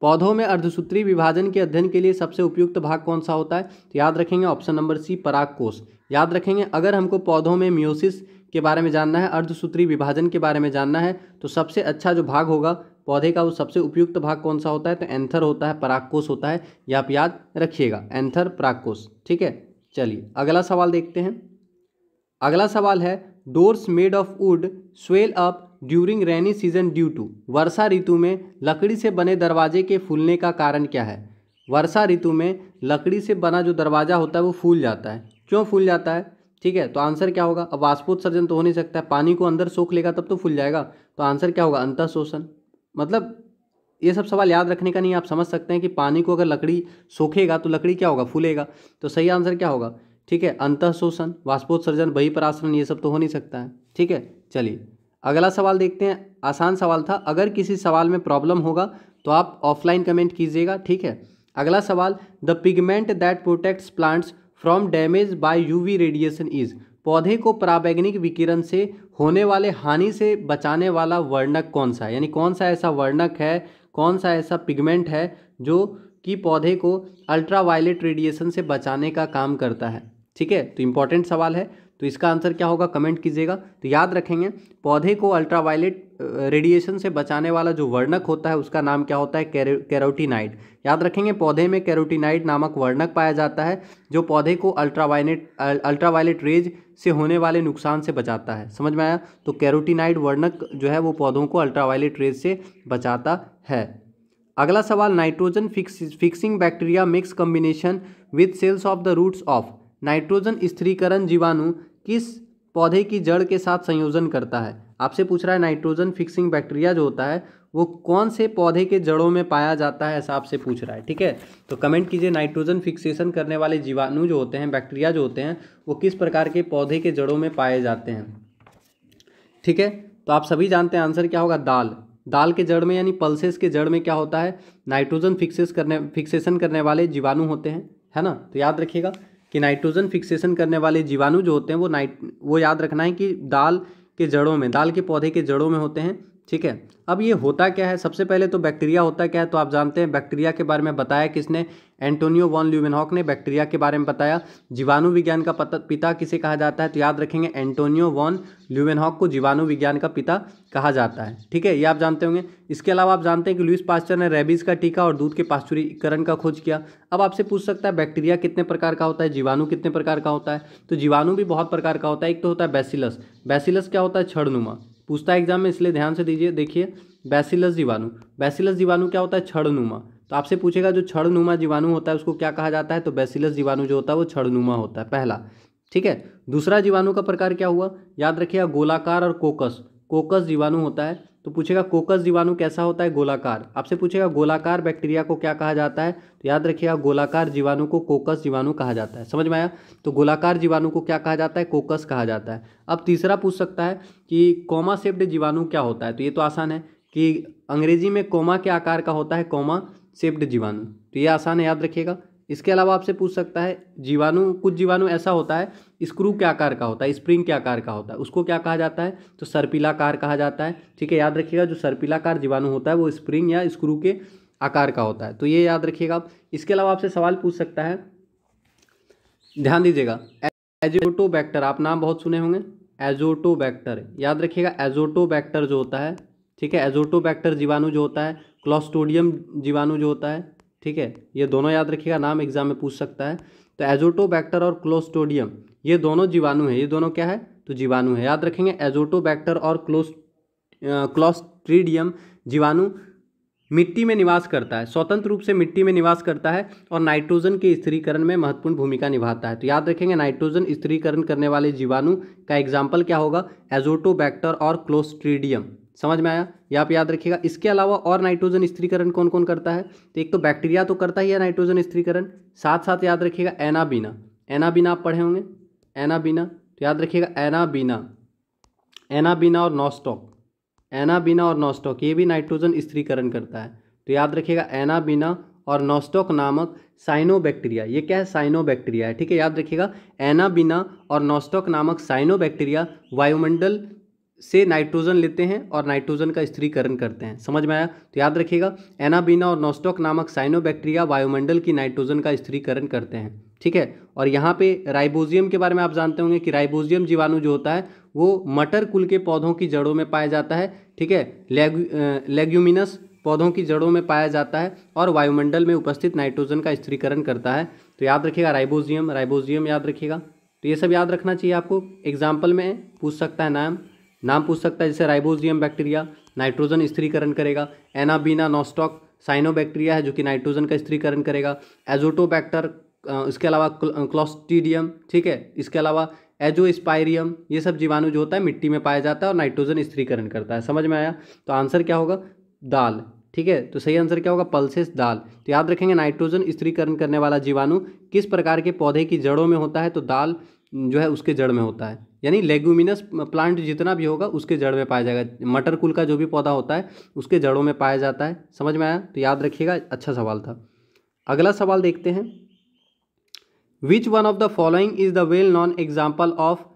पौधों में अर्धसूत्री विभाजन के अध्ययन के लिए सबसे उपयुक्त भाग कौन सा होता है तो याद रखेंगे ऑप्शन नंबर सी पराग कोष याद रखेंगे अगर हमको पौधों में म्योसिस के बारे में जानना है अर्धसूत्री विभाजन के बारे में जानना है तो सबसे अच्छा जो भाग होगा पौधे का वो सबसे उपयुक्त भाग कौन सा होता है तो एंथर होता है पराकोष होता है यह आप याद रखिएगा एंथर परागकोश ठीक है चलिए अगला सवाल देखते हैं अगला सवाल है doors made of wood swell up during rainy season due to वर्षा ऋतु में लकड़ी से बने दरवाजे के फूलने का कारण क्या है वर्षा ऋतु में लकड़ी से बना जो दरवाज़ा होता है वो फूल जाता है क्यों फूल जाता है ठीक है तो आंसर क्या होगा अब वाष्पोत्सर्जन तो हो नहीं सकता है पानी को अंदर सोख लेगा तब तो फूल जाएगा तो आंसर क्या होगा अंतः शोषण मतलब ये सब सवाल याद रखने का नहीं आप समझ सकते हैं कि पानी को अगर लकड़ी सोखेगा तो लकड़ी क्या होगा फूलेगा तो सही आंसर क्या होगा ठीक है अंतः शोषण वाष्पोत्सर्जन परासरण ये सब तो हो नहीं सकता है ठीक है चलिए अगला सवाल देखते हैं आसान सवाल था अगर किसी सवाल में प्रॉब्लम होगा तो आप ऑफलाइन कमेंट कीजिएगा ठीक है अगला सवाल the pigment that protects plants from damage by UV radiation is पौधे को प्रावैग्निक विकिरण से होने वाले हानि से बचाने वाला वर्णक कौन सा है यानी कौन सा ऐसा वर्णक है कौन सा ऐसा पिगमेंट है जो कि पौधे को अल्ट्रावायलेट रेडिएशन से बचाने का काम करता है ठीक है तो इम्पॉर्टेंट सवाल है तो इसका आंसर क्या होगा कमेंट कीजिएगा तो याद रखेंगे पौधे को अल्ट्रावायलेट रेडिएशन से बचाने वाला जो वर्णक होता है उसका नाम क्या होता है कैरोटीनाइड याद रखेंगे पौधे में कैरोटीनाइड नामक वर्णक पाया जाता है जो पौधे को अल्ट्रावायलेट अल्ट्रावायलेट रेज से होने वाले नुकसान से बचाता है समझ में आया तो कैरोटीनाइड वर्णक जो है वो पौधों को अल्ट्रावायलेट रेज से बचाता है अगला सवाल nitrogen fix fixing bacteria mix combination with cells of the roots of nitrogen स्थिरीकरण जीवाणु किस पौधे की जड़ के साथ संयोजन करता है आपसे पूछ रहा है नाइट्रोजन फिक्सिंग बैक्टीरिया जो होता है वो कौन से पौधे के जड़ों में पाया जाता है ऐसा आपसे पूछ रहा है ठीक है तो कमेंट कीजिए नाइट्रोजन फिक्सेशन करने वाले जीवाणु जो होते हैं बैक्टीरिया जो होते हैं वो किस प्रकार के पौधे के जड़ों में पाए जाते हैं ठीक है तो आप सभी जानते हैं आंसर क्या होगा दाल दाल के जड़ में यानी पल्सेस के जड़ में क्या होता है नाइट्रोजन फिक्सेस करने फिक्सेशन करने वाले जीवाणु होते हैं है ना तो याद रखिएगा कि नाइट्रोजन फिक्सेशन करने वाले जीवाणु जो होते हैं वो नाइट वो याद रखना है कि दाल के जड़ों में दाल के पौधे के जड़ों में होते हैं ठीक है अब ये होता क्या है सबसे पहले तो बैक्टीरिया होता क्या है तो आप जानते हैं बैक्टीरिया के बारे में बताया किसने एंटोनियो वॉन ल्यूमिनहॉक ने बैक्टीरिया के बारे में बताया जीवाणु विज्ञान का पता पिता किसे कहा जाता है तो याद रखेंगे एंटोनियो वॉन ल्यूमिनहॉक को जीवाणु विज्ञान का पिता कहा जाता है ठीक है ये आप जानते होंगे इसके अलावा आप जानते हैं कि लुइस पास्चर ने रेबीज़ का टीका और दूध के पास्चुरीकरण का खोज किया अब आपसे पूछ सकता है बैक्टीरिया कितने प्रकार का होता है जीवाणु कितने प्रकार का होता है तो जीवाणु भी बहुत प्रकार का होता है एक तो होता है बैसिलस बैसिलस क्या होता है छड़नुमा पूछता है एग्जाम में इसलिए ध्यान से दीजिए देखिए बैसिलस जीवाणु बैसिलस जीवाणु क्या होता है छड़नुमा तो आपसे पूछेगा जो छड़नुमा जीवाणु होता है उसको क्या कहा जाता है तो बैसिलस जीवाणु जो होता है वो छड़नुमा होता है पहला ठीक है दूसरा जीवाणु का प्रकार क्या हुआ याद रखिएगा गोलाकार और कोकस कोकस जीवाणु होता है तो पूछेगा कोकस जीवाणु कैसा होता है गोलाकार आपसे पूछेगा गोलाकार बैक्टीरिया को क्या कहा जाता है तो याद रखिएगा गोलाकार जीवाणु को कोकस जीवाणु कहा जाता है समझ में आया तो गोलाकार जीवाणु को क्या कहा जाता है कोकस कहा जाता है अब तीसरा पूछ सकता है कि कॉमा सेप्ड जीवाणु क्या होता है तो ये तो आसान है कि अंग्रेजी में कोमा के आकार का होता है कोमा सेप्ड जीवाणु तो ये आसान है याद रखिएगा इसके अलावा आपसे पूछ सकता है जीवाणु कुछ जीवाणु ऐसा होता है स्क्रू क्या आकार का होता है स्प्रिंग क्या आकार का होता है उसको क्या कहा जाता है तो सर्पिलाकार कहा जाता है ठीक है याद रखिएगा जो सर्पिलाकार जीवाणु होता है वो स्प्रिंग या स्क्रू के आकार का होता है तो ये याद रखिएगा आप इसके अलावा आपसे सवाल पूछ सकता है ध्यान दीजिएगा एजोटोबैक्टर आप नाम बहुत सुने होंगे एजोटोबैक्टर याद रखिएगा एजोटोबैक्टर जो होता है ठीक है एजोटोबैक्टर जीवाणु जो होता है क्लॉस्टोडियम जीवाणु जो होता है ठीक है ये दोनों याद रखिएगा नाम एग्जाम में पूछ सकता है तो एजोटोबैक्टर और क्लोस्टोडियम ये दोनों जीवाणु है ये दोनों क्या है तो जीवाणु है याद रखेंगे एजोटोबैक्टर और क्लोस क्लोस्ट्रीडियम जीवाणु मिट्टी में निवास करता है स्वतंत्र रूप से मिट्टी में निवास करता है और नाइट्रोजन के स्त्रीकरण में महत्वपूर्ण भूमिका निभाता है तो याद रखेंगे नाइट्रोजन स्त्रीकरण करने वाले जीवाणु का एग्जाम्पल क्या होगा एजोटोबैक्टर और क्लोस्ट्रीडियम समझ में आया ये आप याद रखिएगा इसके अलावा और नाइट्रोजन स्त्रीकरण कौन कौन करता है तो एक तो बैक्टीरिया तो करता ही है नाइट्रोजन स्त्रीकरण साथ साथ याद रखिएगा एनाबीना एनाबीना आप पढ़े होंगे एनाबीना तो याद रखिएगा एनाबीना एनाबीना और नॉस्टॉक एनाबीना और नॉस्टॉक ये भी नाइट्रोजन स्त्रीकरण करता है तो याद रखिएगा एनाबीना और नॉस्टॉक नामक साइनोबैक्टीरिया ये क्या है साइनोबैक्टीरिया है ठीक है याद रखिएगा एनाबीना और नॉस्टॉक नामक साइनोबैक्टीरिया वायुमंडल से नाइट्रोजन लेते हैं और नाइट्रोजन का स्त्रीकरण करते हैं समझ में आया तो याद रखिएगा एनाबीना और नोस्टॉक नामक साइनोबैक्टीरिया वायुमंडल की नाइट्रोजन का स्त्रीकरण करते हैं ठीक है और यहाँ पे राइबोजियम के बारे में आप जानते होंगे कि राइबोजियम जीवाणु जो होता है वो मटर कुल के पौधों की जड़ों में पाया जाता है ठीक है लेग्यूमिनस पौधों की जड़ों में पाया जाता है और वायुमंडल में उपस्थित नाइट्रोजन का स्थिरीकरण करता है तो याद रखिएगा राइबोजियम राइबोजियम याद रखिएगा तो ये सब याद रखना चाहिए आपको एग्जाम्पल में पूछ सकता है नाम नाम पूछ सकता है जैसे राइबोजियम बैक्टीरिया नाइट्रोजन स्त्रीकरण करेगा एनाबीना नोस्टॉक साइनोबैक्टीरिया है जो कि नाइट्रोजन का स्त्रीकरण करेगा एजोटोबैक्टर इसके अलावा क्लोस्टीडियम ठीक है इसके अलावा एजो स्पायरियम ये सब जीवाणु जो होता है मिट्टी में पाया जाता है और नाइट्रोजन स्त्रीकरण करता है समझ में आया तो आंसर क्या होगा दाल ठीक है तो सही आंसर क्या होगा पल्सेस दाल तो याद रखेंगे नाइट्रोजन स्त्रीकरण करने वाला जीवाणु किस प्रकार के पौधे की जड़ों में होता है तो दाल जो है उसके जड़ में होता है यानी लेगुमिनस प्लांट जितना भी होगा उसके जड़ में पाया जाएगा मटर कुल का जो भी पौधा होता है उसके जड़ों में पाया जाता है समझ में आया तो याद रखिएगा अच्छा सवाल था अगला सवाल देखते हैं which one of the following is the well known example of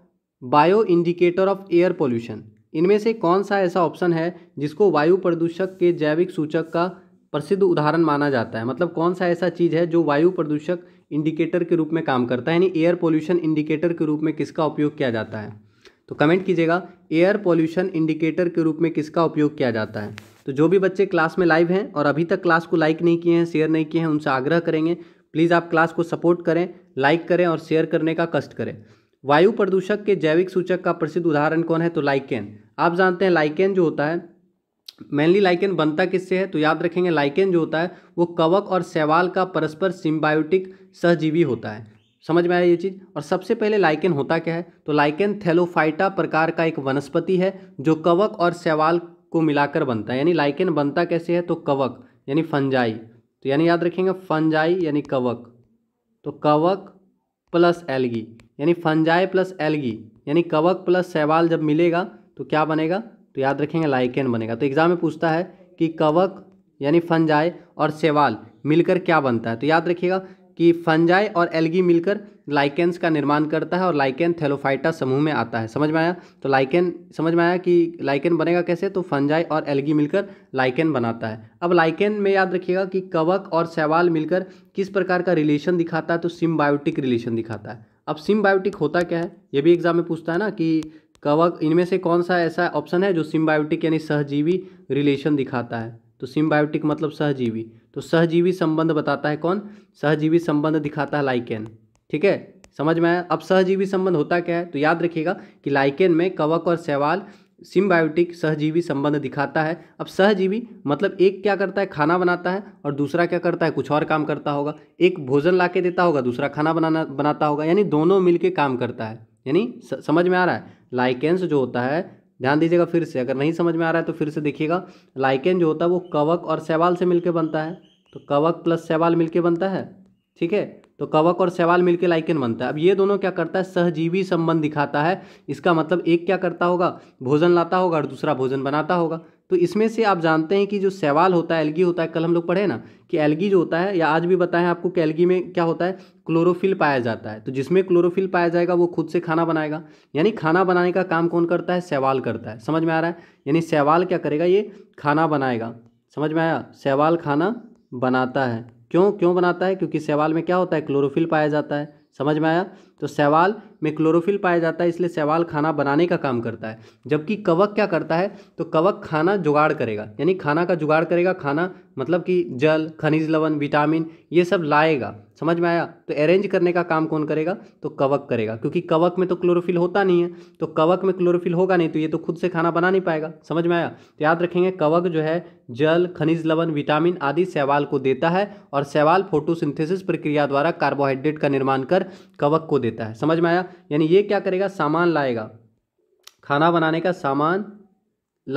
bio indicator of air pollution इनमें से कौन सा ऐसा ऑप्शन है जिसको वायु प्रदूषक के जैविक सूचक का प्रसिद्ध उदाहरण माना जाता है मतलब कौन सा ऐसा चीज़ है जो वायु प्रदूषक इंडिकेटर के रूप में काम करता है यानी एयर पोल्यूशन इंडिकेटर के रूप में किसका उपयोग किया जाता है तो कमेंट कीजिएगा एयर पोल्यूशन इंडिकेटर के रूप में किसका उपयोग किया जाता है तो जो भी बच्चे क्लास में लाइव हैं और अभी तक क्लास को लाइक नहीं किए हैं शेयर नहीं किए हैं उनसे आग्रह करेंगे प्लीज़ आप क्लास को सपोर्ट करें लाइक करें और शेयर करने का कष्ट करें वायु प्रदूषक के जैविक सूचक का प्रसिद्ध उदाहरण कौन है तो लाइकेन आप जानते हैं लाइकेन जो होता है मेनली लाइकेन बनता किससे है तो याद रखेंगे लाइकेन जो होता है वो कवक और सेवाल का परस्पर सिम्बायोटिक सहजीवी होता है समझ में आया ये चीज़ और सबसे पहले लाइकेन होता क्या है तो लाइकेन थैलोफाइटा प्रकार का एक वनस्पति है जो कवक और सेवाल को मिलाकर बनता है यानी लाइकेन बनता कैसे है तो कवक यानी फंजाई तो यानी याद रखेंगे फंजाई यानी कवक तो कवक प्लस एलगी यानी फंजाई प्लस एलगी यानी कवक प्लस सेवाल जब मिलेगा तो क्या बनेगा तो याद रखेंगे लाइकेन बनेगा तो एग्जाम में पूछता है कि कवक यानी फंजाई और सेवाल मिलकर क्या बनता है तो याद रखिएगा कि फंजाई और एल्गी मिलकर लाइकेंस का निर्माण करता है और लाइकेन थेलोफाइटा समूह में आता है समझ में आया तो लाइकेन समझ में आया कि लाइकेन बनेगा कैसे तो फंजाई और एल्गी मिलकर लाइकेन बनाता है अब लाइकेन में याद रखिएगा कि कवक और सवाल मिलकर किस प्रकार का रिलेशन दिखाता है तो सिम्बायोटिक रिलेशन दिखाता है अब सिम्बायोटिक होता क्या है यह भी एग्जाम में पूछता है ना कि कवक इनमें से कौन सा ऐसा ऑप्शन है जो सिम्बायोटिक यानी सहजीवी रिलेशन दिखाता है तो सिम्बायोटिक मतलब सहजीवी तो सहजीवी संबंध बताता है कौन सहजीवी संबंध दिखाता है लाइकेन ठीक है समझ में आया अब सहजीवी संबंध होता क्या है तो याद रखिएगा कि लाइकेन में कवक और सेवाल सिम्बायोटिक सहजीवी संबंध दिखाता है अब सहजीवी मतलब एक क्या करता है खाना बनाता है और दूसरा क्या करता है कुछ और काम करता होगा एक भोजन ला के देता होगा दूसरा खाना बनाना बनाता होगा यानी दोनों मिलकर काम करता है यानी समझ में आ रहा है लाइकेंस जो होता है ध्यान दीजिएगा फिर से अगर नहीं समझ में आ रहा है तो फिर से देखिएगा लाइकेन जो होता है वो कवक और सेवाल से मिलके बनता है तो कवक प्लस सेवाल मिलके बनता है ठीक है तो कवक और सेवाल मिलके लाइकेन बनता है अब ये दोनों क्या करता है सहजीवी संबंध दिखाता है इसका मतलब एक क्या करता होगा भोजन लाता होगा और दूसरा भोजन बनाता होगा तो इसमें से आप जानते हैं कि जो सवाल होता है एलगी होता है कल हम लोग पढ़े ना कि एलगी जो होता है या आज भी बताएं आपको कि एलगी में क्या होता है क्लोरोफिल पाया जाता है तो जिसमें क्लोरोफिल पाया जाएगा वो खुद से खाना बनाएगा यानी खाना बनाने का काम कौन करता है सवाल करता है समझ में आ रहा है यानी सवाल क्या करेगा ये खाना बनाएगा समझ में आया सवाल खाना बनाता है क्यों क्यों बनाता है क्योंकि सवाल में क्या होता है क्लोरोफिल पाया जाता है समझ में आया तो सवाल में क्लोरोफिल पाया जाता है इसलिए सवाल खाना बनाने का काम करता है जबकि कवक क्या करता है तो कवक खाना जुगाड़ करेगा यानी खाना का जुगाड़ करेगा खाना मतलब कि जल खनिज लवण विटामिन ये सब लाएगा समझ में आया तो अरेंज करने का काम कौन करेगा तो कवक करेगा क्योंकि कवक में तो क्लोरोफिल होता नहीं है तो कवक में क्लोरोफिल होगा नहीं तो ये तो खुद से खाना बना नहीं पाएगा समझ में आया तो याद रखेंगे कवक जो है जल खनिज लवन विटामिन आदि सेवाल को देता है और सेवाल फोटोसिंथेसिस प्रक्रिया द्वारा कार्बोहाइड्रेट का निर्माण कर कवक को देता है समझ में आया यानी ये क्या करेगा सामान लाएगा खाना बनाने का सामान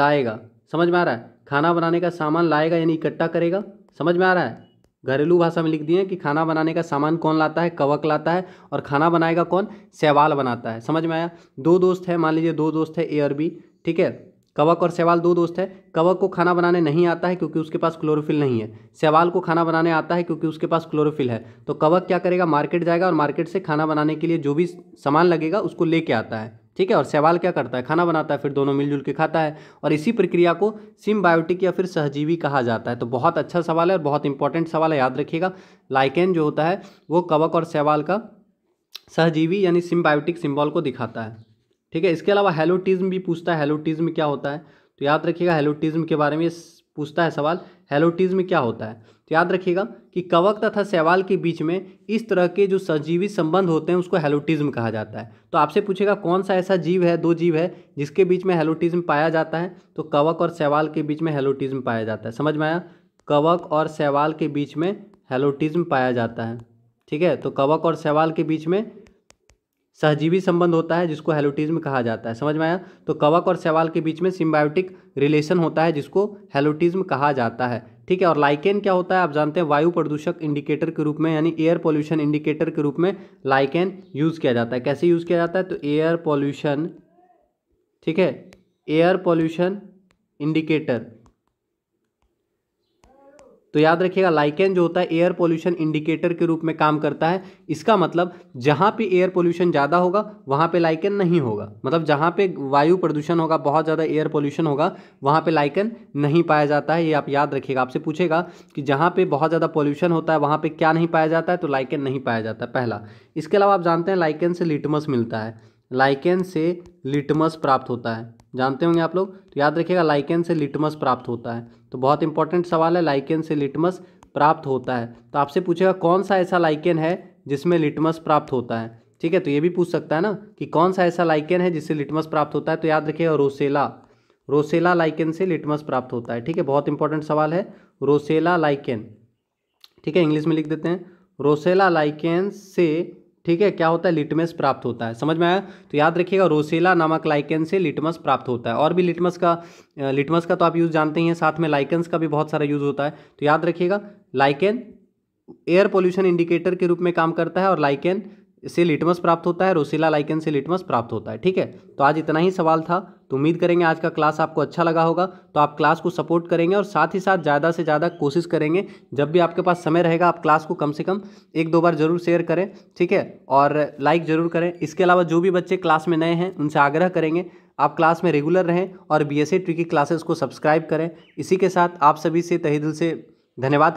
लाएगा समझ में आ रहा है खाना बनाने का सामान लाएगा यानी इकट्ठा करेगा समझ में आ रहा है घरेलू भाषा में लिख दिए कि खाना बनाने का सामान कौन लाता है कवक लाता है और खाना बनाएगा कौन सेवाल बनाता है समझ में आया दो दोस्त है मान लीजिए दो दोस्त है ए और बी ठीक है कवक और सेवाल दो दोस्त है कवक को खाना बनाने नहीं आता है क्योंकि उसके पास क्लोरोफिल नहीं है सेवाल को खाना बनाने आता है क्योंकि उसके पास क्लोरोफिल है तो कवक क्या करेगा मार्केट जाएगा और मार्केट से खाना बनाने के लिए जो भी सामान लगेगा उसको लेके आता है ठीक है और सवाल क्या करता है खाना बनाता है फिर दोनों मिलजुल के खाता है और इसी प्रक्रिया को सिम्बायोटिक या फिर सहजीवी कहा जाता है तो बहुत अच्छा सवाल है और बहुत इंपॉर्टेंट सवाल है याद रखिएगा लाइकेन जो होता है वो कवक और सवाल का सहजीवी यानी सिम्बायोटिक सिम्बॉल को दिखाता है ठीक है इसके अलावा हेलोटिज्म भी पूछता है हेलोटिज्म क्या होता है तो याद रखिएगा हेलोटिज्म के बारे में पूछता है सवाल हेलोटिज्म क्या होता है तो याद रखिएगा कि कवक तथा सवाल के बीच में इस तरह के जो सजीवी संबंध होते हैं उसको हेलोटिज्म कहा जाता है तो आपसे पूछेगा कौन सा ऐसा जीव है दो जीव है जिसके बीच में हेलोटिज्म पाया जाता है तो कवक और सवाल के बीच में हेलोटिज्म पाया जाता है समझ में आया कवक और सवाल के बीच में हेलोटिज्म पाया जाता है ठीक है तो कवक और सवाल के बीच में सहजीवी संबंध होता है जिसको हेलोटिज्म कहा जाता है समझ में आया तो कवक और सेवाल के बीच में सिम्बायोटिक रिलेशन होता है जिसको हेलोटिज्म कहा जाता है ठीक है और लाइकेन क्या होता है आप जानते हैं वायु प्रदूषक इंडिकेटर के रूप में यानी एयर पोल्यूशन इंडिकेटर के रूप में लाइकेन यूज़ किया जाता है कैसे यूज़ किया जाता है तो एयर पॉल्यूशन ठीक है एयर पॉल्यूशन इंडिकेटर तो याद रखिएगा लाइकेन जो होता है एयर पोल्यूशन इंडिकेटर के रूप में काम करता है इसका मतलब जहाँ पे एयर पोल्यूशन ज़्यादा होगा वहाँ पे लाइकेन नहीं होगा मतलब जहाँ पे वायु प्रदूषण होगा बहुत ज़्यादा एयर पोल्यूशन होगा वहाँ पे लाइकेन नहीं पाया जाता है ये आप याद रखिएगा आपसे पूछेगा कि जहाँ पर बहुत ज़्यादा पॉल्यूशन होता है वहाँ पर क्या नहीं पाया जाता है तो लाइकेन नहीं पाया जाता है पहला इसके अलावा आप जानते हैं लाइकेन से लिटमस मिलता है लाइकेन से लिटमस प्राप्त होता है जानते होंगे आप लोग तो याद रखिएगा लाइकेन से लिटमस प्राप्त होता है तो बहुत इंपॉर्टेंट सवाल है लाइकेन से लिटमस प्राप्त होता है तो आपसे पूछेगा कौन सा ऐसा लाइकेन है जिसमें लिटमस प्राप्त होता है ठीक है तो ये भी पूछ सकता है ना कि कौन सा ऐसा लाइकेन है जिससे लिटमस प्राप्त होता है तो याद रखिएगा रोसेला रोसेला लाइकेन से लिटमस प्राप्त होता है ठीक है बहुत इंपॉर्टेंट सवाल है रोसेला लाइकेन ठीक है इंग्लिश में लिख देते हैं रोसेला लाइकेन से ठीक है क्या होता है लिटमस प्राप्त होता है समझ में आया तो याद रखिएगा रोसेला नामक लाइकेन से लिटमस प्राप्त होता है और भी लिटमस का लिटमस का तो आप यूज़ जानते ही हैं साथ में लाइकन्स का भी बहुत सारा यूज़ होता है तो याद रखिएगा लाइकेन एयर पोल्यूशन इंडिकेटर के रूप में काम करता है और लाइकेन से लिटमस प्राप्त होता है रोसीला लाइकन से लिटमस प्राप्त होता है ठीक है तो आज इतना ही सवाल था तो उम्मीद करेंगे आज का क्लास आपको अच्छा लगा होगा तो आप क्लास को सपोर्ट करेंगे और साथ ही साथ ज़्यादा से ज़्यादा कोशिश करेंगे जब भी आपके पास समय रहेगा आप क्लास को कम से कम एक दो बार ज़रूर शेयर करें ठीक है और लाइक ज़रूर करें इसके अलावा जो भी बच्चे क्लास में नए हैं उनसे आग्रह करेंगे आप क्लास में रेगुलर रहें और बी एस की क्लासेस को सब्सक्राइब करें इसी के साथ आप सभी से तहे दिल से धन्यवाद